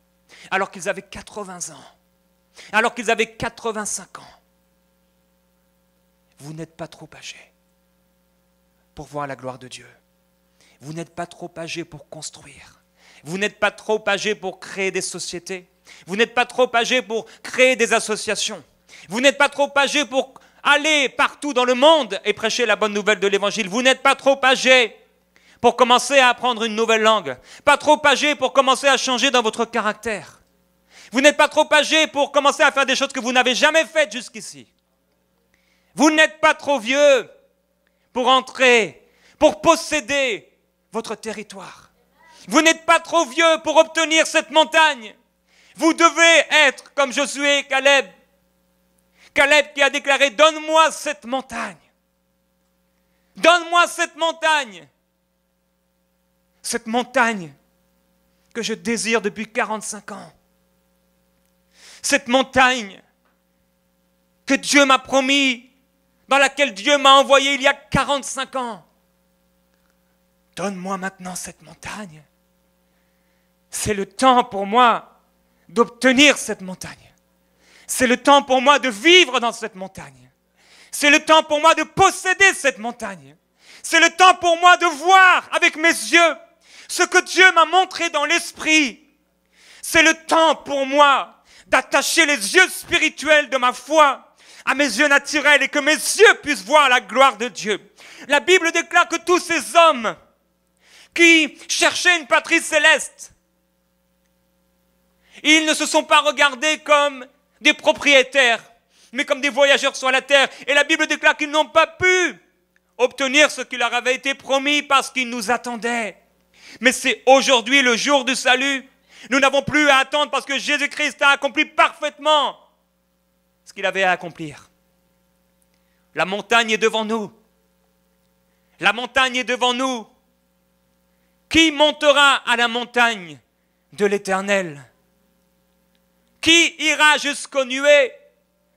alors qu'ils avaient 80 ans, alors qu'ils avaient 85 ans. Vous n'êtes pas trop âgés pour voir la gloire de Dieu. Vous n'êtes pas trop âgé pour construire. Vous n'êtes pas trop âgé pour créer des sociétés. Vous n'êtes pas trop âgé pour créer des associations. Vous n'êtes pas trop âgé pour aller partout dans le monde et prêcher la bonne nouvelle de l'Évangile. Vous n'êtes pas trop âgé pour commencer à apprendre une nouvelle langue. Pas trop âgé pour commencer à changer dans votre caractère. Vous n'êtes pas trop âgé pour commencer à faire des choses que vous n'avez jamais faites jusqu'ici. Vous n'êtes pas trop vieux pour entrer, pour posséder, votre territoire. Vous n'êtes pas trop vieux pour obtenir cette montagne. Vous devez être comme Josué Caleb. Caleb qui a déclaré, donne-moi cette montagne. Donne-moi cette montagne. Cette montagne que je désire depuis 45 ans. Cette montagne que Dieu m'a promis, dans laquelle Dieu m'a envoyé il y a 45 ans. Donne-moi maintenant cette montagne. C'est le temps pour moi d'obtenir cette montagne. C'est le temps pour moi de vivre dans cette montagne. C'est le temps pour moi de posséder cette montagne. C'est le temps pour moi de voir avec mes yeux ce que Dieu m'a montré dans l'esprit. C'est le temps pour moi d'attacher les yeux spirituels de ma foi à mes yeux naturels et que mes yeux puissent voir la gloire de Dieu. La Bible déclare que tous ces hommes qui cherchaient une patrie céleste. Ils ne se sont pas regardés comme des propriétaires, mais comme des voyageurs sur la terre. Et la Bible déclare qu'ils n'ont pas pu obtenir ce qui leur avait été promis parce qu'ils nous attendaient. Mais c'est aujourd'hui le jour du salut. Nous n'avons plus à attendre parce que Jésus-Christ a accompli parfaitement ce qu'il avait à accomplir. La montagne est devant nous. La montagne est devant nous. Qui montera à la montagne de l'Éternel Qui ira jusqu'aux nuées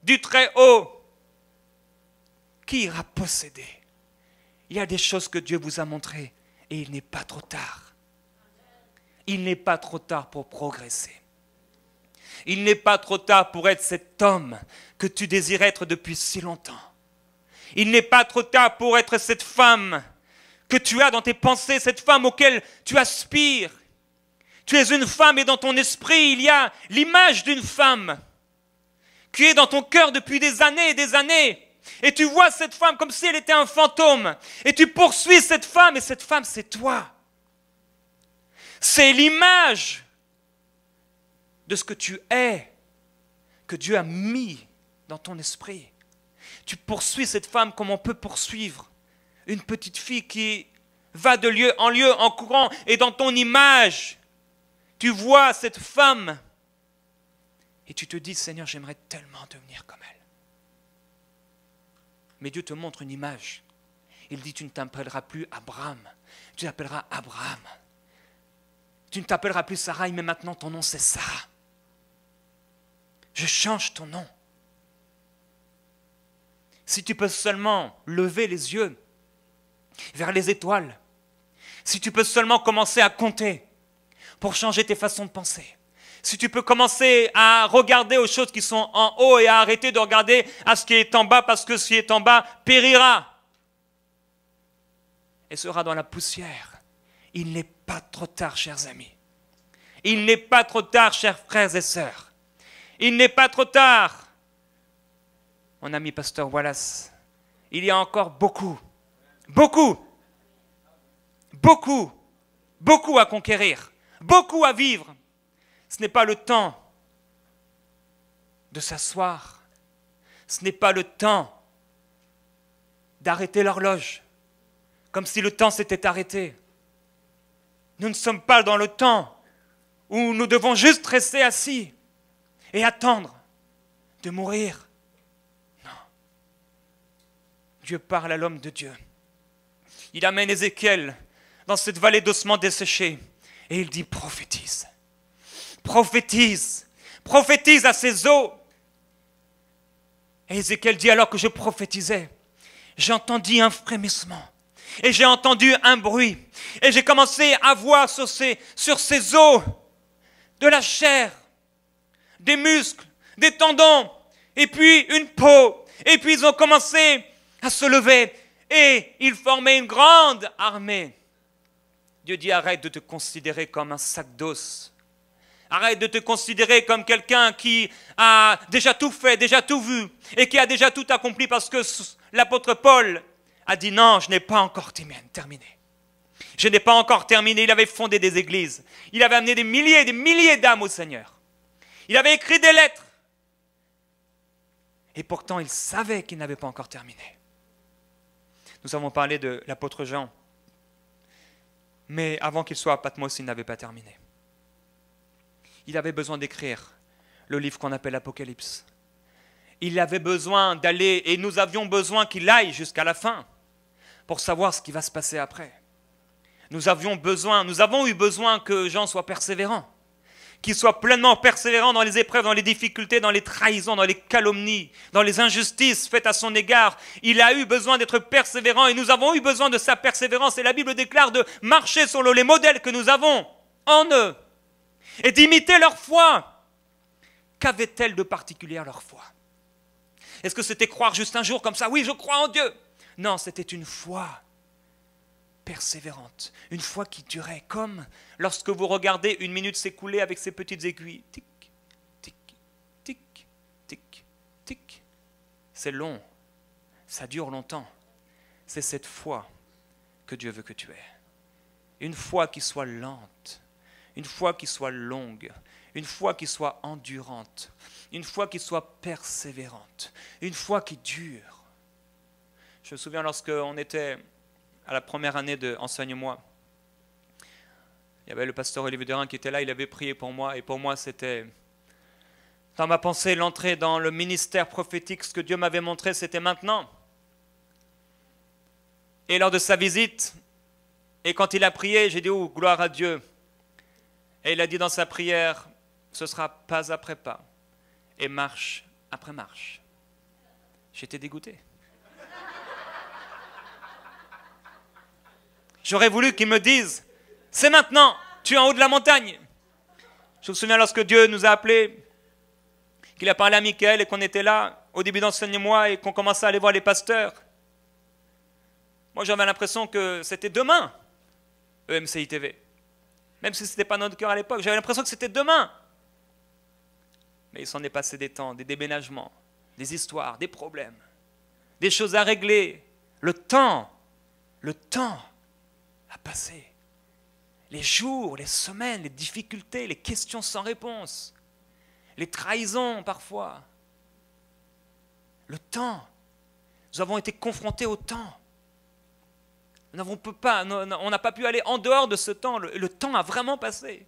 du Très-Haut Qui ira posséder Il y a des choses que Dieu vous a montrées et il n'est pas trop tard. Il n'est pas trop tard pour progresser. Il n'est pas trop tard pour être cet homme que tu désires être depuis si longtemps. Il n'est pas trop tard pour être cette femme que tu as dans tes pensées, cette femme auquel tu aspires. Tu es une femme et dans ton esprit, il y a l'image d'une femme qui est dans ton cœur depuis des années et des années. Et tu vois cette femme comme si elle était un fantôme. Et tu poursuis cette femme et cette femme, c'est toi. C'est l'image de ce que tu es, que Dieu a mis dans ton esprit. Tu poursuis cette femme comme on peut poursuivre une petite fille qui va de lieu en lieu en courant, et dans ton image, tu vois cette femme, et tu te dis, Seigneur, j'aimerais tellement devenir comme elle. Mais Dieu te montre une image. Il dit, tu ne t'appelleras plus Abraham, tu t'appelleras Abraham. Tu ne t'appelleras plus Sarah, mais maintenant ton nom c'est Sarah. Je change ton nom. Si tu peux seulement lever les yeux vers les étoiles. Si tu peux seulement commencer à compter pour changer tes façons de penser. Si tu peux commencer à regarder aux choses qui sont en haut et à arrêter de regarder à ce qui est en bas parce que ce qui est en bas périra et sera dans la poussière. Il n'est pas trop tard, chers amis. Il n'est pas trop tard, chers frères et sœurs. Il n'est pas trop tard. Mon ami pasteur Wallace, il y a encore beaucoup Beaucoup. Beaucoup. Beaucoup à conquérir. Beaucoup à vivre. Ce n'est pas le temps de s'asseoir. Ce n'est pas le temps d'arrêter l'horloge, comme si le temps s'était arrêté. Nous ne sommes pas dans le temps où nous devons juste rester assis et attendre de mourir. Non. Dieu parle à l'homme de Dieu il amène Ézéchiel dans cette vallée d'ossements desséchés et il dit prophétise, prophétise, prophétise à ces eaux. Et Ézéchiel dit alors que je prophétisais, j'ai entendu un frémissement et j'ai entendu un bruit et j'ai commencé à voir sur sur ces eaux de la chair, des muscles, des tendons et puis une peau. Et puis ils ont commencé à se lever et il formait une grande armée. Dieu dit arrête de te considérer comme un sac d'os. Arrête de te considérer comme quelqu'un qui a déjà tout fait, déjà tout vu et qui a déjà tout accompli parce que l'apôtre Paul a dit non, je n'ai pas encore terminé. Je n'ai pas encore terminé. Il avait fondé des églises. Il avait amené des milliers et des milliers d'âmes au Seigneur. Il avait écrit des lettres. Et pourtant, il savait qu'il n'avait pas encore terminé. Nous avons parlé de l'apôtre Jean. Mais avant qu'il soit à Patmos, il n'avait pas terminé. Il avait besoin d'écrire le livre qu'on appelle l'Apocalypse. Il avait besoin d'aller, et nous avions besoin qu'il aille jusqu'à la fin pour savoir ce qui va se passer après. Nous avions besoin, nous avons eu besoin que Jean soit persévérant. Qu'il soit pleinement persévérant dans les épreuves, dans les difficultés, dans les trahisons, dans les calomnies, dans les injustices faites à son égard. Il a eu besoin d'être persévérant et nous avons eu besoin de sa persévérance. Et la Bible déclare de marcher sur les modèles que nous avons en eux et d'imiter leur foi. Qu'avait-elle de particulière leur foi Est-ce que c'était croire juste un jour comme ça Oui, je crois en Dieu. Non, c'était une foi persévérante, une foi qui durait, comme lorsque vous regardez une minute s'écouler avec ses petites aiguilles. Tic, tic, tic, tic, tic. C'est long, ça dure longtemps. C'est cette foi que Dieu veut que tu aies. Une foi qui soit lente, une foi qui soit longue, une foi qui soit endurante, une foi qui soit persévérante, une foi qui dure. Je me souviens lorsque on était à la première année de Enseigne-moi. Il y avait le pasteur Olivier Derain qui était là, il avait prié pour moi, et pour moi c'était, dans ma pensée, l'entrée dans le ministère prophétique, ce que Dieu m'avait montré, c'était maintenant. Et lors de sa visite, et quand il a prié, j'ai dit, oh, gloire à Dieu. Et il a dit dans sa prière, ce sera pas après pas, et marche après marche. J'étais dégoûté. J'aurais voulu qu'ils me disent, c'est maintenant, tu es en haut de la montagne. Je me souviens lorsque Dieu nous a appelés, qu'il a parlé à Michael et qu'on était là au début mois et qu'on commençait à aller voir les pasteurs. Moi, j'avais l'impression que c'était demain, EMCI TV. Même si ce n'était pas notre cœur à l'époque, j'avais l'impression que c'était demain. Mais il s'en est passé des temps, des déménagements, des histoires, des problèmes, des choses à régler. Le temps, le temps passé Les jours, les semaines, les difficultés, les questions sans réponse, les trahisons parfois, le temps. Nous avons été confrontés au temps. Nous n'avons pas, on n'a pas pu aller en dehors de ce temps. Le, temps a vraiment passé.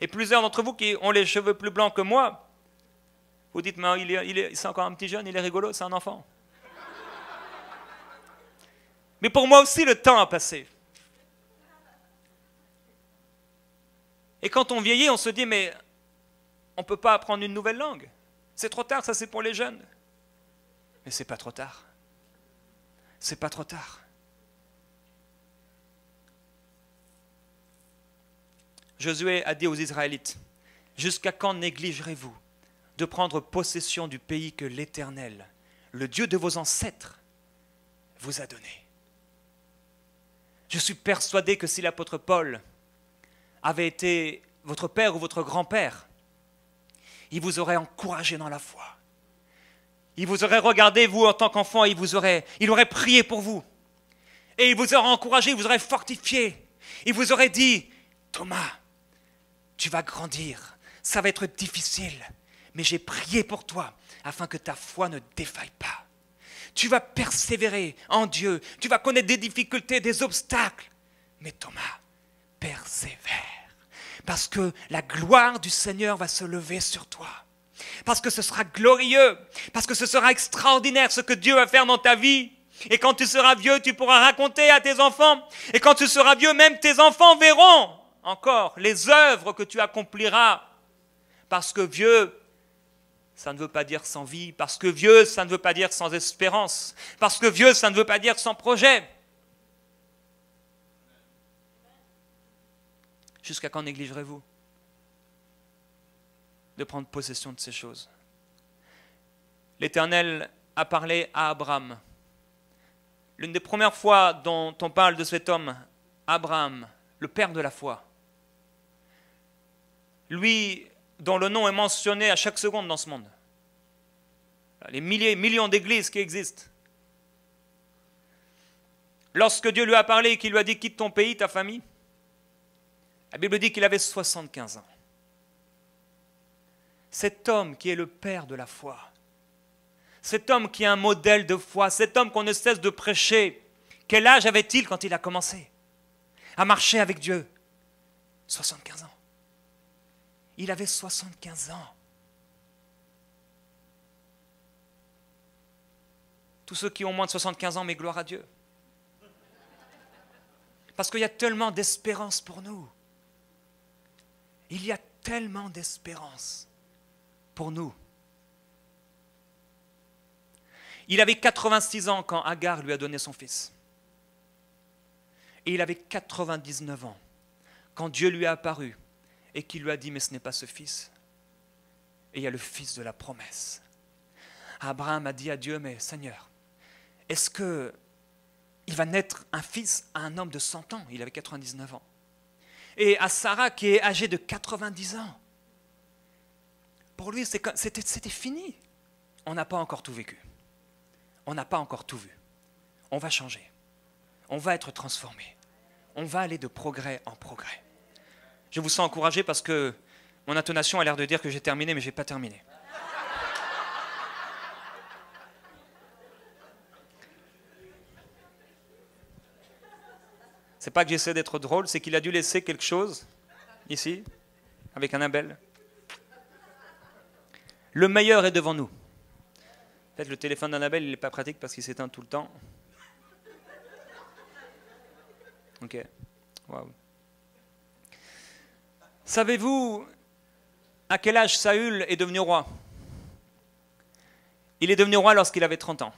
Et plusieurs d'entre vous qui ont les cheveux plus blancs que moi, vous dites, mais il est, c'est encore un petit jeune, il est rigolo, c'est un enfant. Mais pour moi aussi, le temps a passé. Et quand on vieillit, on se dit, mais on ne peut pas apprendre une nouvelle langue. C'est trop tard, ça c'est pour les jeunes. Mais c'est pas trop tard. C'est pas trop tard. Josué a dit aux Israélites, Jusqu'à quand négligerez-vous de prendre possession du pays que l'Éternel, le Dieu de vos ancêtres, vous a donné je suis persuadé que si l'apôtre Paul avait été votre père ou votre grand-père, il vous aurait encouragé dans la foi. Il vous aurait regardé, vous, en tant qu'enfant, il vous aurait, il aurait prié pour vous. Et il vous aurait encouragé, il vous aurait fortifié. Il vous aurait dit, Thomas, tu vas grandir, ça va être difficile, mais j'ai prié pour toi afin que ta foi ne défaille pas. Tu vas persévérer en Dieu. Tu vas connaître des difficultés, des obstacles. Mais Thomas, persévère parce que la gloire du Seigneur va se lever sur toi. Parce que ce sera glorieux, parce que ce sera extraordinaire ce que Dieu va faire dans ta vie. Et quand tu seras vieux, tu pourras raconter à tes enfants. Et quand tu seras vieux, même tes enfants verront encore les œuvres que tu accompliras. Parce que vieux, ça ne veut pas dire sans vie, parce que vieux, ça ne veut pas dire sans espérance, parce que vieux, ça ne veut pas dire sans projet. Jusqu'à quand négligerez-vous de prendre possession de ces choses L'Éternel a parlé à Abraham. L'une des premières fois dont on parle de cet homme, Abraham, le père de la foi. Lui, dont le nom est mentionné à chaque seconde dans ce monde. Les milliers, millions d'églises qui existent. Lorsque Dieu lui a parlé et qu'il lui a dit quitte ton pays, ta famille, la Bible dit qu'il avait 75 ans. Cet homme qui est le père de la foi, cet homme qui est un modèle de foi, cet homme qu'on ne cesse de prêcher, quel âge avait-il quand il a commencé à marcher avec Dieu 75 ans. Il avait 75 ans. Tous ceux qui ont moins de 75 ans, mais gloire à Dieu. Parce qu'il y a tellement d'espérance pour nous. Il y a tellement d'espérance pour nous. Il avait 86 ans quand Agar lui a donné son fils. Et il avait 99 ans quand Dieu lui a apparu et qui lui a dit, mais ce n'est pas ce fils. Et il y a le fils de la promesse. Abraham a dit à Dieu, mais Seigneur, est-ce que il va naître un fils à un homme de 100 ans Il avait 99 ans. Et à Sarah qui est âgée de 90 ans. Pour lui, c'était fini. On n'a pas encore tout vécu. On n'a pas encore tout vu. On va changer. On va être transformé. On va aller de progrès en progrès je vous sens encouragé parce que mon intonation a l'air de dire que j'ai terminé, mais je n'ai pas terminé. C'est pas que j'essaie d'être drôle, c'est qu'il a dû laisser quelque chose ici, avec un Abel. Le meilleur est devant nous. En fait, le téléphone d'Annabelle, il n'est pas pratique parce qu'il s'éteint tout le temps. Ok. Waouh. Savez-vous à quel âge Saül est devenu roi Il est devenu roi lorsqu'il avait 30 ans.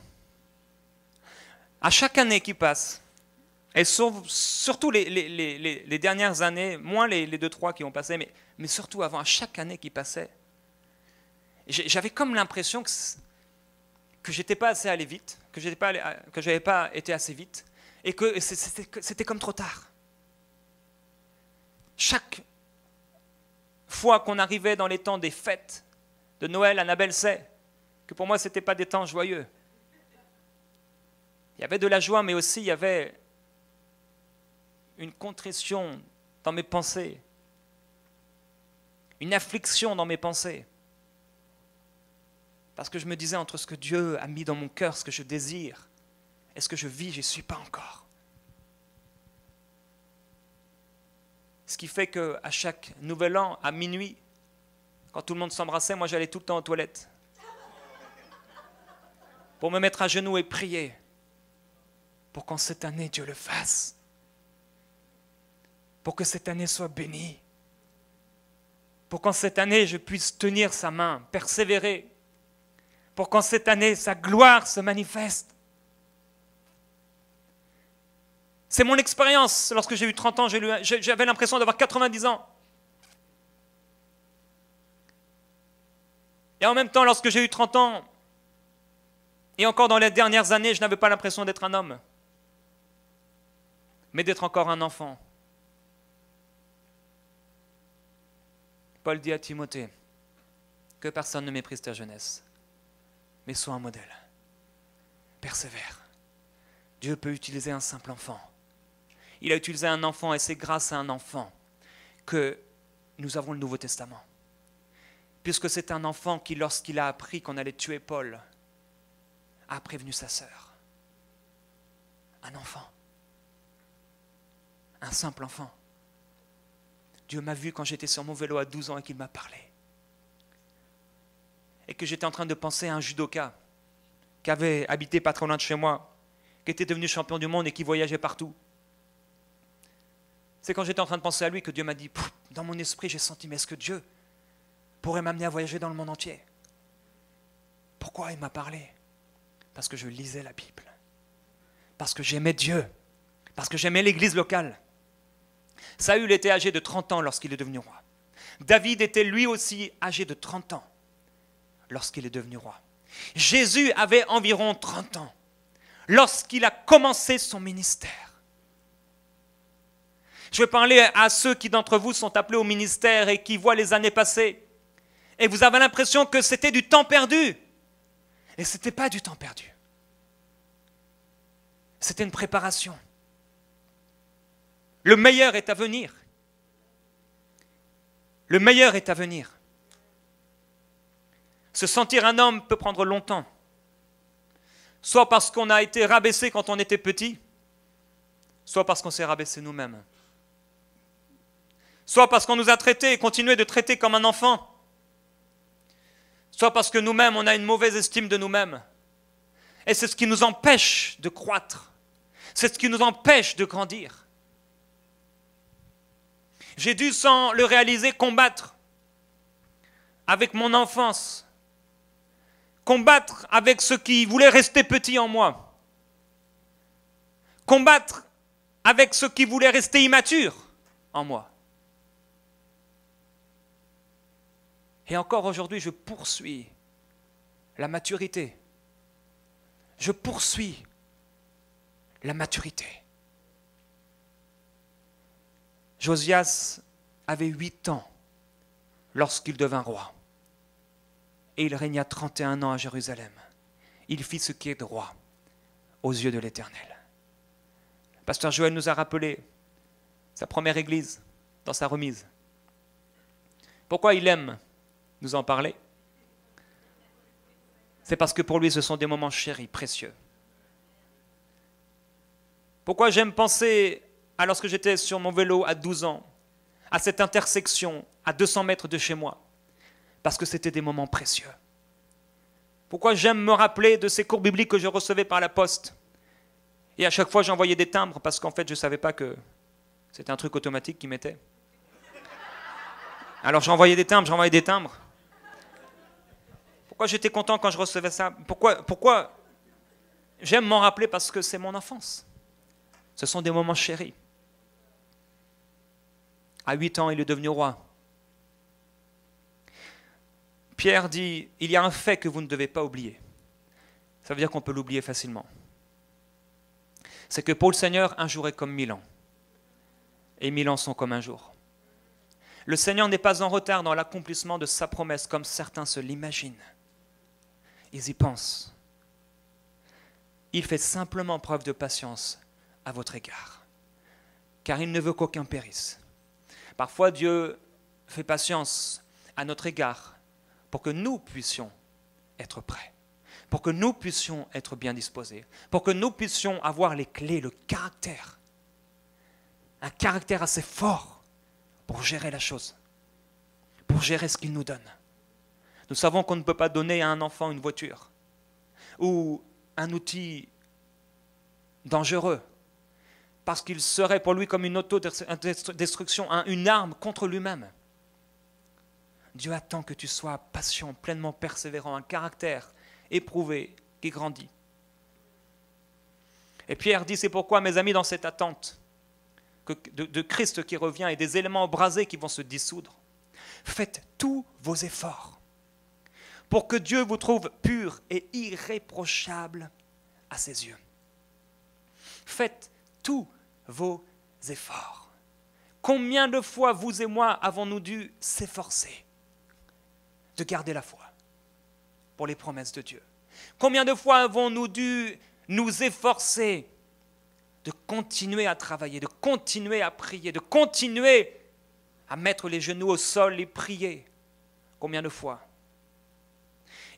À chaque année qui passe, et surtout les, dernières années, moins les, deux, trois qui ont passé, mais, surtout avant, à chaque année qui passait, j'avais comme l'impression que, que j'étais pas assez allé vite, que je pas, pas été assez vite, et que c'était comme trop tard. Chaque fois qu'on arrivait dans les temps des fêtes de Noël, Annabelle sait que pour moi, ce n'était pas des temps joyeux. Il y avait de la joie, mais aussi il y avait une contrition dans mes pensées, une affliction dans mes pensées. Parce que je me disais entre ce que Dieu a mis dans mon cœur, ce que je désire, et ce que je vis, je n'y suis pas encore. Ce qui fait qu'à chaque nouvel an, à minuit, quand tout le monde s'embrassait, moi j'allais tout le temps aux toilettes. Pour me mettre à genoux et prier. Pour qu'en cette année, Dieu le fasse. Pour que cette année soit bénie. Pour qu'en cette année, je puisse tenir sa main, persévérer. Pour qu'en cette année, sa gloire se manifeste. C'est mon expérience. Lorsque j'ai eu 30 ans, j'avais l'impression d'avoir 90 ans. Et en même temps, lorsque j'ai eu 30 ans, et encore dans les dernières années, je n'avais pas l'impression d'être un homme, mais d'être encore un enfant. Paul dit à Timothée, que personne ne méprise ta jeunesse, mais sois un modèle. Persévère. Dieu peut utiliser un simple enfant il a utilisé un enfant et c'est grâce à un enfant que nous avons le Nouveau Testament. Puisque c'est un enfant qui, lorsqu'il a appris qu'on allait tuer Paul, a prévenu sa sœur. Un enfant. Un simple enfant. Dieu m'a vu quand j'étais sur mon vélo à 12 ans et qu'il m'a parlé. Et que j'étais en train de penser à un judoka qui avait habité pas trop loin de chez moi, qui était devenu champion du monde et qui voyageait partout. C'est quand j'étais en train de penser à lui que Dieu m'a dit, dans mon esprit, j'ai senti, mais est-ce que Dieu pourrait m'amener à voyager dans le monde entier Pourquoi il m'a parlé Parce que je lisais la Bible. Parce que j'aimais Dieu. Parce que j'aimais l'église locale. Saül était âgé de 30 ans lorsqu'il est devenu roi. David était lui aussi âgé de 30 ans lorsqu'il est devenu roi. Jésus avait environ 30 ans lorsqu'il a commencé son ministère. Je vais parler à ceux qui d'entre vous sont appelés au ministère et qui voient les années passer. Et vous avez l'impression que c'était du temps perdu. Et ce n'était pas du temps perdu. C'était une préparation. Le meilleur est à venir. Le meilleur est à venir. Se sentir un homme peut prendre longtemps. Soit parce qu'on a été rabaissé quand on était petit, soit parce qu'on s'est rabaissé nous-mêmes soit parce qu'on nous a traités et continué de traiter comme un enfant, soit parce que nous-mêmes, on a une mauvaise estime de nous-mêmes. Et c'est ce qui nous empêche de croître. C'est ce qui nous empêche de grandir. J'ai dû, sans le réaliser, combattre avec mon enfance, combattre avec ce qui voulait rester petit en moi, combattre avec ce qui voulait rester immature en moi. Et encore aujourd'hui, je poursuis la maturité. Je poursuis la maturité. Josias avait huit ans lorsqu'il devint roi. Et il régna 31 ans à Jérusalem. Il fit ce qui est droit aux yeux de l'Éternel. Pasteur Joël nous a rappelé sa première église dans sa remise. Pourquoi il aime nous en parler C'est parce que pour lui, ce sont des moments chéris, précieux. Pourquoi j'aime penser à lorsque j'étais sur mon vélo à 12 ans, à cette intersection à 200 mètres de chez moi Parce que c'était des moments précieux. Pourquoi j'aime me rappeler de ces cours bibliques que je recevais par la poste Et à chaque fois, j'envoyais des timbres parce qu'en fait, je ne savais pas que c'était un truc automatique qui m'était. Alors j'envoyais des timbres, j'envoyais des timbres. Pourquoi j'étais content quand je recevais ça Pourquoi, pourquoi J'aime m'en rappeler parce que c'est mon enfance. Ce sont des moments chéris. À 8 ans, il est devenu roi. Pierre dit, il y a un fait que vous ne devez pas oublier. Ça veut dire qu'on peut l'oublier facilement. C'est que pour le Seigneur, un jour est comme mille ans. Et mille ans sont comme un jour. Le Seigneur n'est pas en retard dans l'accomplissement de sa promesse comme certains se l'imaginent ils y pensent. Il fait simplement preuve de patience à votre égard, car il ne veut qu'aucun périsse. Parfois, Dieu fait patience à notre égard pour que nous puissions être prêts, pour que nous puissions être bien disposés, pour que nous puissions avoir les clés, le caractère, un caractère assez fort pour gérer la chose, pour gérer ce qu'il nous donne. Nous savons qu'on ne peut pas donner à un enfant une voiture ou un outil dangereux parce qu'il serait pour lui comme une autodestruction, une arme contre lui-même. Dieu attend que tu sois patient, pleinement persévérant, un caractère éprouvé qui grandit. Et Pierre dit, c'est pourquoi, mes amis, dans cette attente de Christ qui revient et des éléments brasés qui vont se dissoudre, faites tous vos efforts pour que Dieu vous trouve pur et irréprochable à ses yeux. Faites tous vos efforts. Combien de fois vous et moi avons-nous dû s'efforcer de garder la foi pour les promesses de Dieu Combien de fois avons-nous dû nous efforcer de continuer à travailler, de continuer à prier, de continuer à mettre les genoux au sol et prier Combien de fois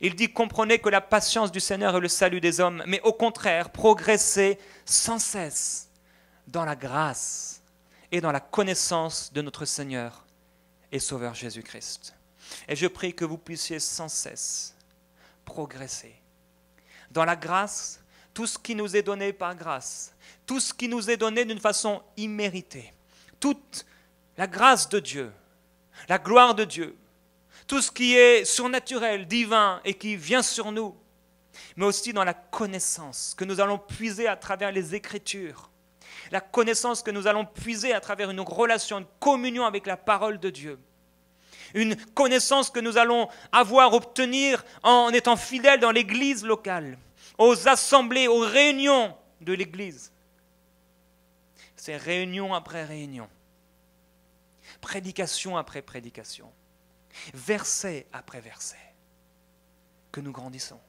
il dit comprenez que la patience du Seigneur est le salut des hommes, mais au contraire, progressez sans cesse dans la grâce et dans la connaissance de notre Seigneur et Sauveur Jésus-Christ. Et je prie que vous puissiez sans cesse progresser dans la grâce, tout ce qui nous est donné par grâce, tout ce qui nous est donné d'une façon imméritée, toute la grâce de Dieu, la gloire de Dieu, tout ce qui est surnaturel, divin et qui vient sur nous, mais aussi dans la connaissance que nous allons puiser à travers les Écritures, la connaissance que nous allons puiser à travers une relation, une communion avec la parole de Dieu, une connaissance que nous allons avoir, obtenir en étant fidèles dans l'Église locale, aux assemblées, aux réunions de l'Église. C'est réunion après réunion, prédication après prédication verset après verset, que nous grandissons,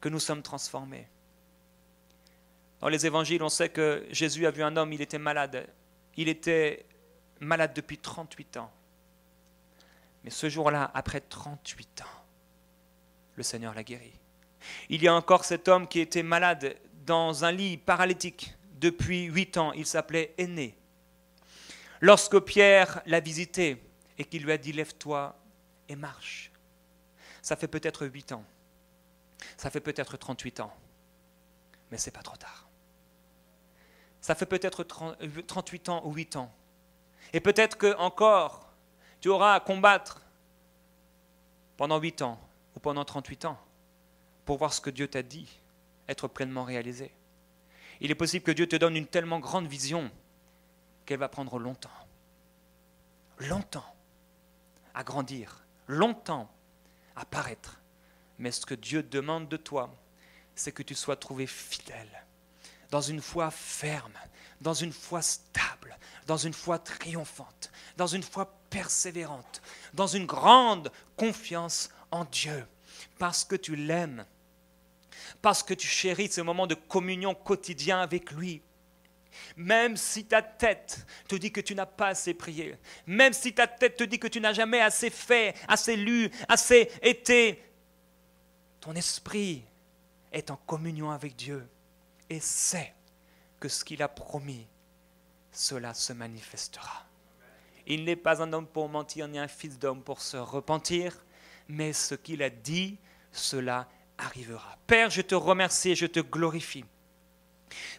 que nous sommes transformés. Dans les évangiles, on sait que Jésus a vu un homme, il était malade. Il était malade depuis 38 ans. Mais ce jour-là, après 38 ans, le Seigneur l'a guéri. Il y a encore cet homme qui était malade dans un lit paralytique depuis 8 ans. Il s'appelait Aîné. Lorsque Pierre l'a visité, et qui lui a dit lève-toi et marche. Ça fait peut-être 8 ans, ça fait peut-être 38 ans, mais c'est pas trop tard. Ça fait peut-être 38 euh, ans ou 8 ans, et peut-être que encore tu auras à combattre pendant 8 ans ou pendant 38 ans pour voir ce que Dieu t'a dit être pleinement réalisé. Il est possible que Dieu te donne une tellement grande vision qu'elle va prendre longtemps. Longtemps grandir, longtemps à paraître. Mais ce que Dieu demande de toi, c'est que tu sois trouvé fidèle, dans une foi ferme, dans une foi stable, dans une foi triomphante, dans une foi persévérante, dans une grande confiance en Dieu, parce que tu l'aimes, parce que tu chéris ce moment de communion quotidien avec lui, même si ta tête te dit que tu n'as pas assez prié, même si ta tête te dit que tu n'as jamais assez fait, assez lu, assez été, ton esprit est en communion avec Dieu et sait que ce qu'il a promis, cela se manifestera. Il n'est pas un homme pour mentir, ni un fils d'homme pour se repentir, mais ce qu'il a dit, cela arrivera. Père, je te remercie et je te glorifie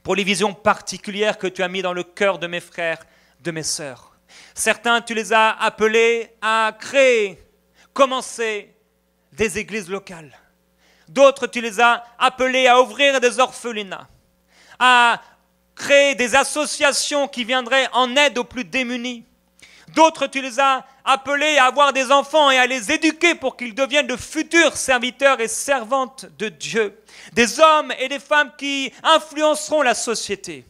pour les visions particulières que tu as mises dans le cœur de mes frères, de mes sœurs. Certains, tu les as appelés à créer, commencer des églises locales. D'autres, tu les as appelés à ouvrir des orphelinats, à créer des associations qui viendraient en aide aux plus démunis. D'autres, tu les as appelés à avoir des enfants et à les éduquer pour qu'ils deviennent de futurs serviteurs et servantes de Dieu. Des hommes et des femmes qui influenceront la société.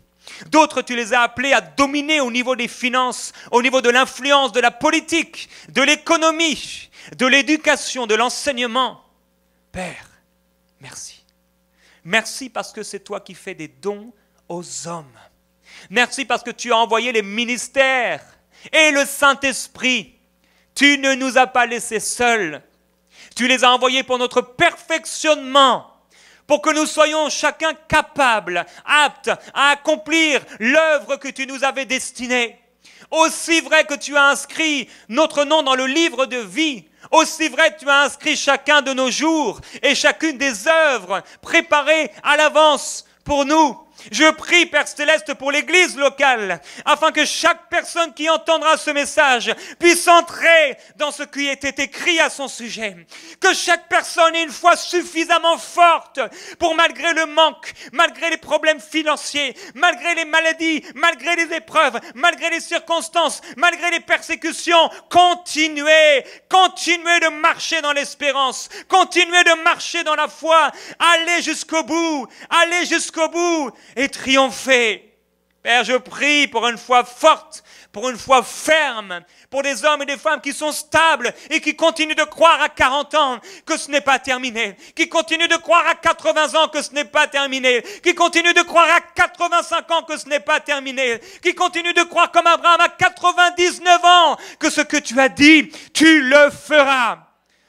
D'autres, tu les as appelés à dominer au niveau des finances, au niveau de l'influence, de la politique, de l'économie, de l'éducation, de l'enseignement. Père, merci. Merci parce que c'est toi qui fais des dons aux hommes. Merci parce que tu as envoyé les ministères et le Saint-Esprit. Tu ne nous as pas laissés seuls. Tu les as envoyés pour notre perfectionnement, pour que nous soyons chacun capables, aptes à accomplir l'œuvre que tu nous avais destinée. Aussi vrai que tu as inscrit notre nom dans le livre de vie, aussi vrai que tu as inscrit chacun de nos jours et chacune des œuvres préparées à l'avance pour nous. Je prie, Père Céleste, pour l'Église locale, afin que chaque personne qui entendra ce message puisse entrer dans ce qui était écrit à son sujet. Que chaque personne ait une foi suffisamment forte pour, malgré le manque, malgré les problèmes financiers, malgré les maladies, malgré les épreuves, malgré les circonstances, malgré les persécutions, continuer, continuer de marcher dans l'espérance, continuer de marcher dans la foi, aller jusqu'au bout, aller jusqu'au bout et triompher. Père, je prie pour une foi forte, pour une foi ferme, pour des hommes et des femmes qui sont stables et qui continuent de croire à 40 ans que ce n'est pas terminé, qui continuent de croire à 80 ans que ce n'est pas terminé, qui continuent de croire à 85 ans que ce n'est pas terminé, qui continuent de croire comme Abraham à 99 ans que ce que tu as dit, tu le feras.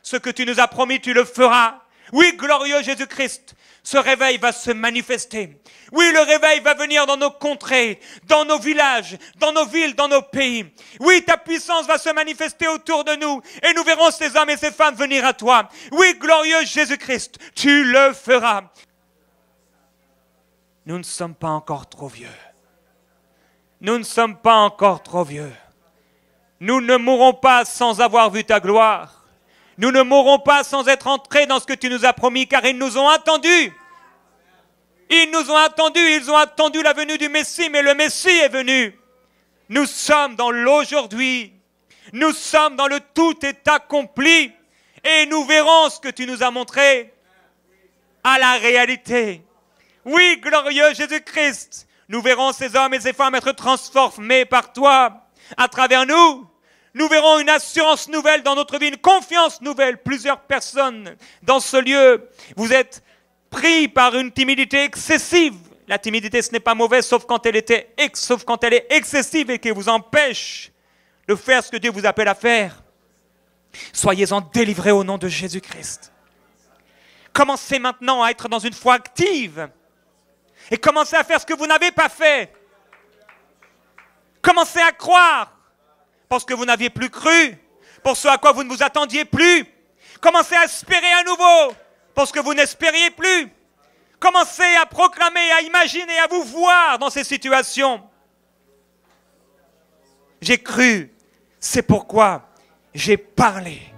Ce que tu nous as promis, tu le feras. Oui, glorieux Jésus-Christ, ce réveil va se manifester. Oui, le réveil va venir dans nos contrées, dans nos villages, dans nos villes, dans nos pays. Oui, ta puissance va se manifester autour de nous et nous verrons ces hommes et ces femmes venir à toi. Oui, glorieux Jésus-Christ, tu le feras. Nous ne sommes pas encore trop vieux. Nous ne sommes pas encore trop vieux. Nous ne mourrons pas sans avoir vu ta gloire. Nous ne mourrons pas sans être entrés dans ce que tu nous as promis, car ils nous ont attendus. Ils nous ont attendus, ils ont attendu la venue du Messie, mais le Messie est venu. Nous sommes dans l'aujourd'hui. Nous sommes dans le tout est accompli. Et nous verrons ce que tu nous as montré à la réalité. Oui, glorieux Jésus-Christ, nous verrons ces hommes et ces femmes être transformés par toi, à travers nous, nous verrons une assurance nouvelle dans notre vie, une confiance nouvelle. Plusieurs personnes dans ce lieu, vous êtes pris par une timidité excessive. La timidité, ce n'est pas mauvais, sauf quand elle, est excessive et qui vous empêche de faire ce que Dieu vous appelle à faire. Soyez-en délivré au nom de Jésus-Christ. Commencez maintenant à être dans une foi active et commencez à faire ce que vous n'avez pas fait. Commencez à croire parce que vous n'aviez plus cru, pour ce à quoi vous ne vous attendiez plus. Commencez à espérer à nouveau parce que vous n'espériez plus. Commencez à proclamer, à imaginer, à vous voir dans ces situations. J'ai cru, c'est pourquoi j'ai parlé.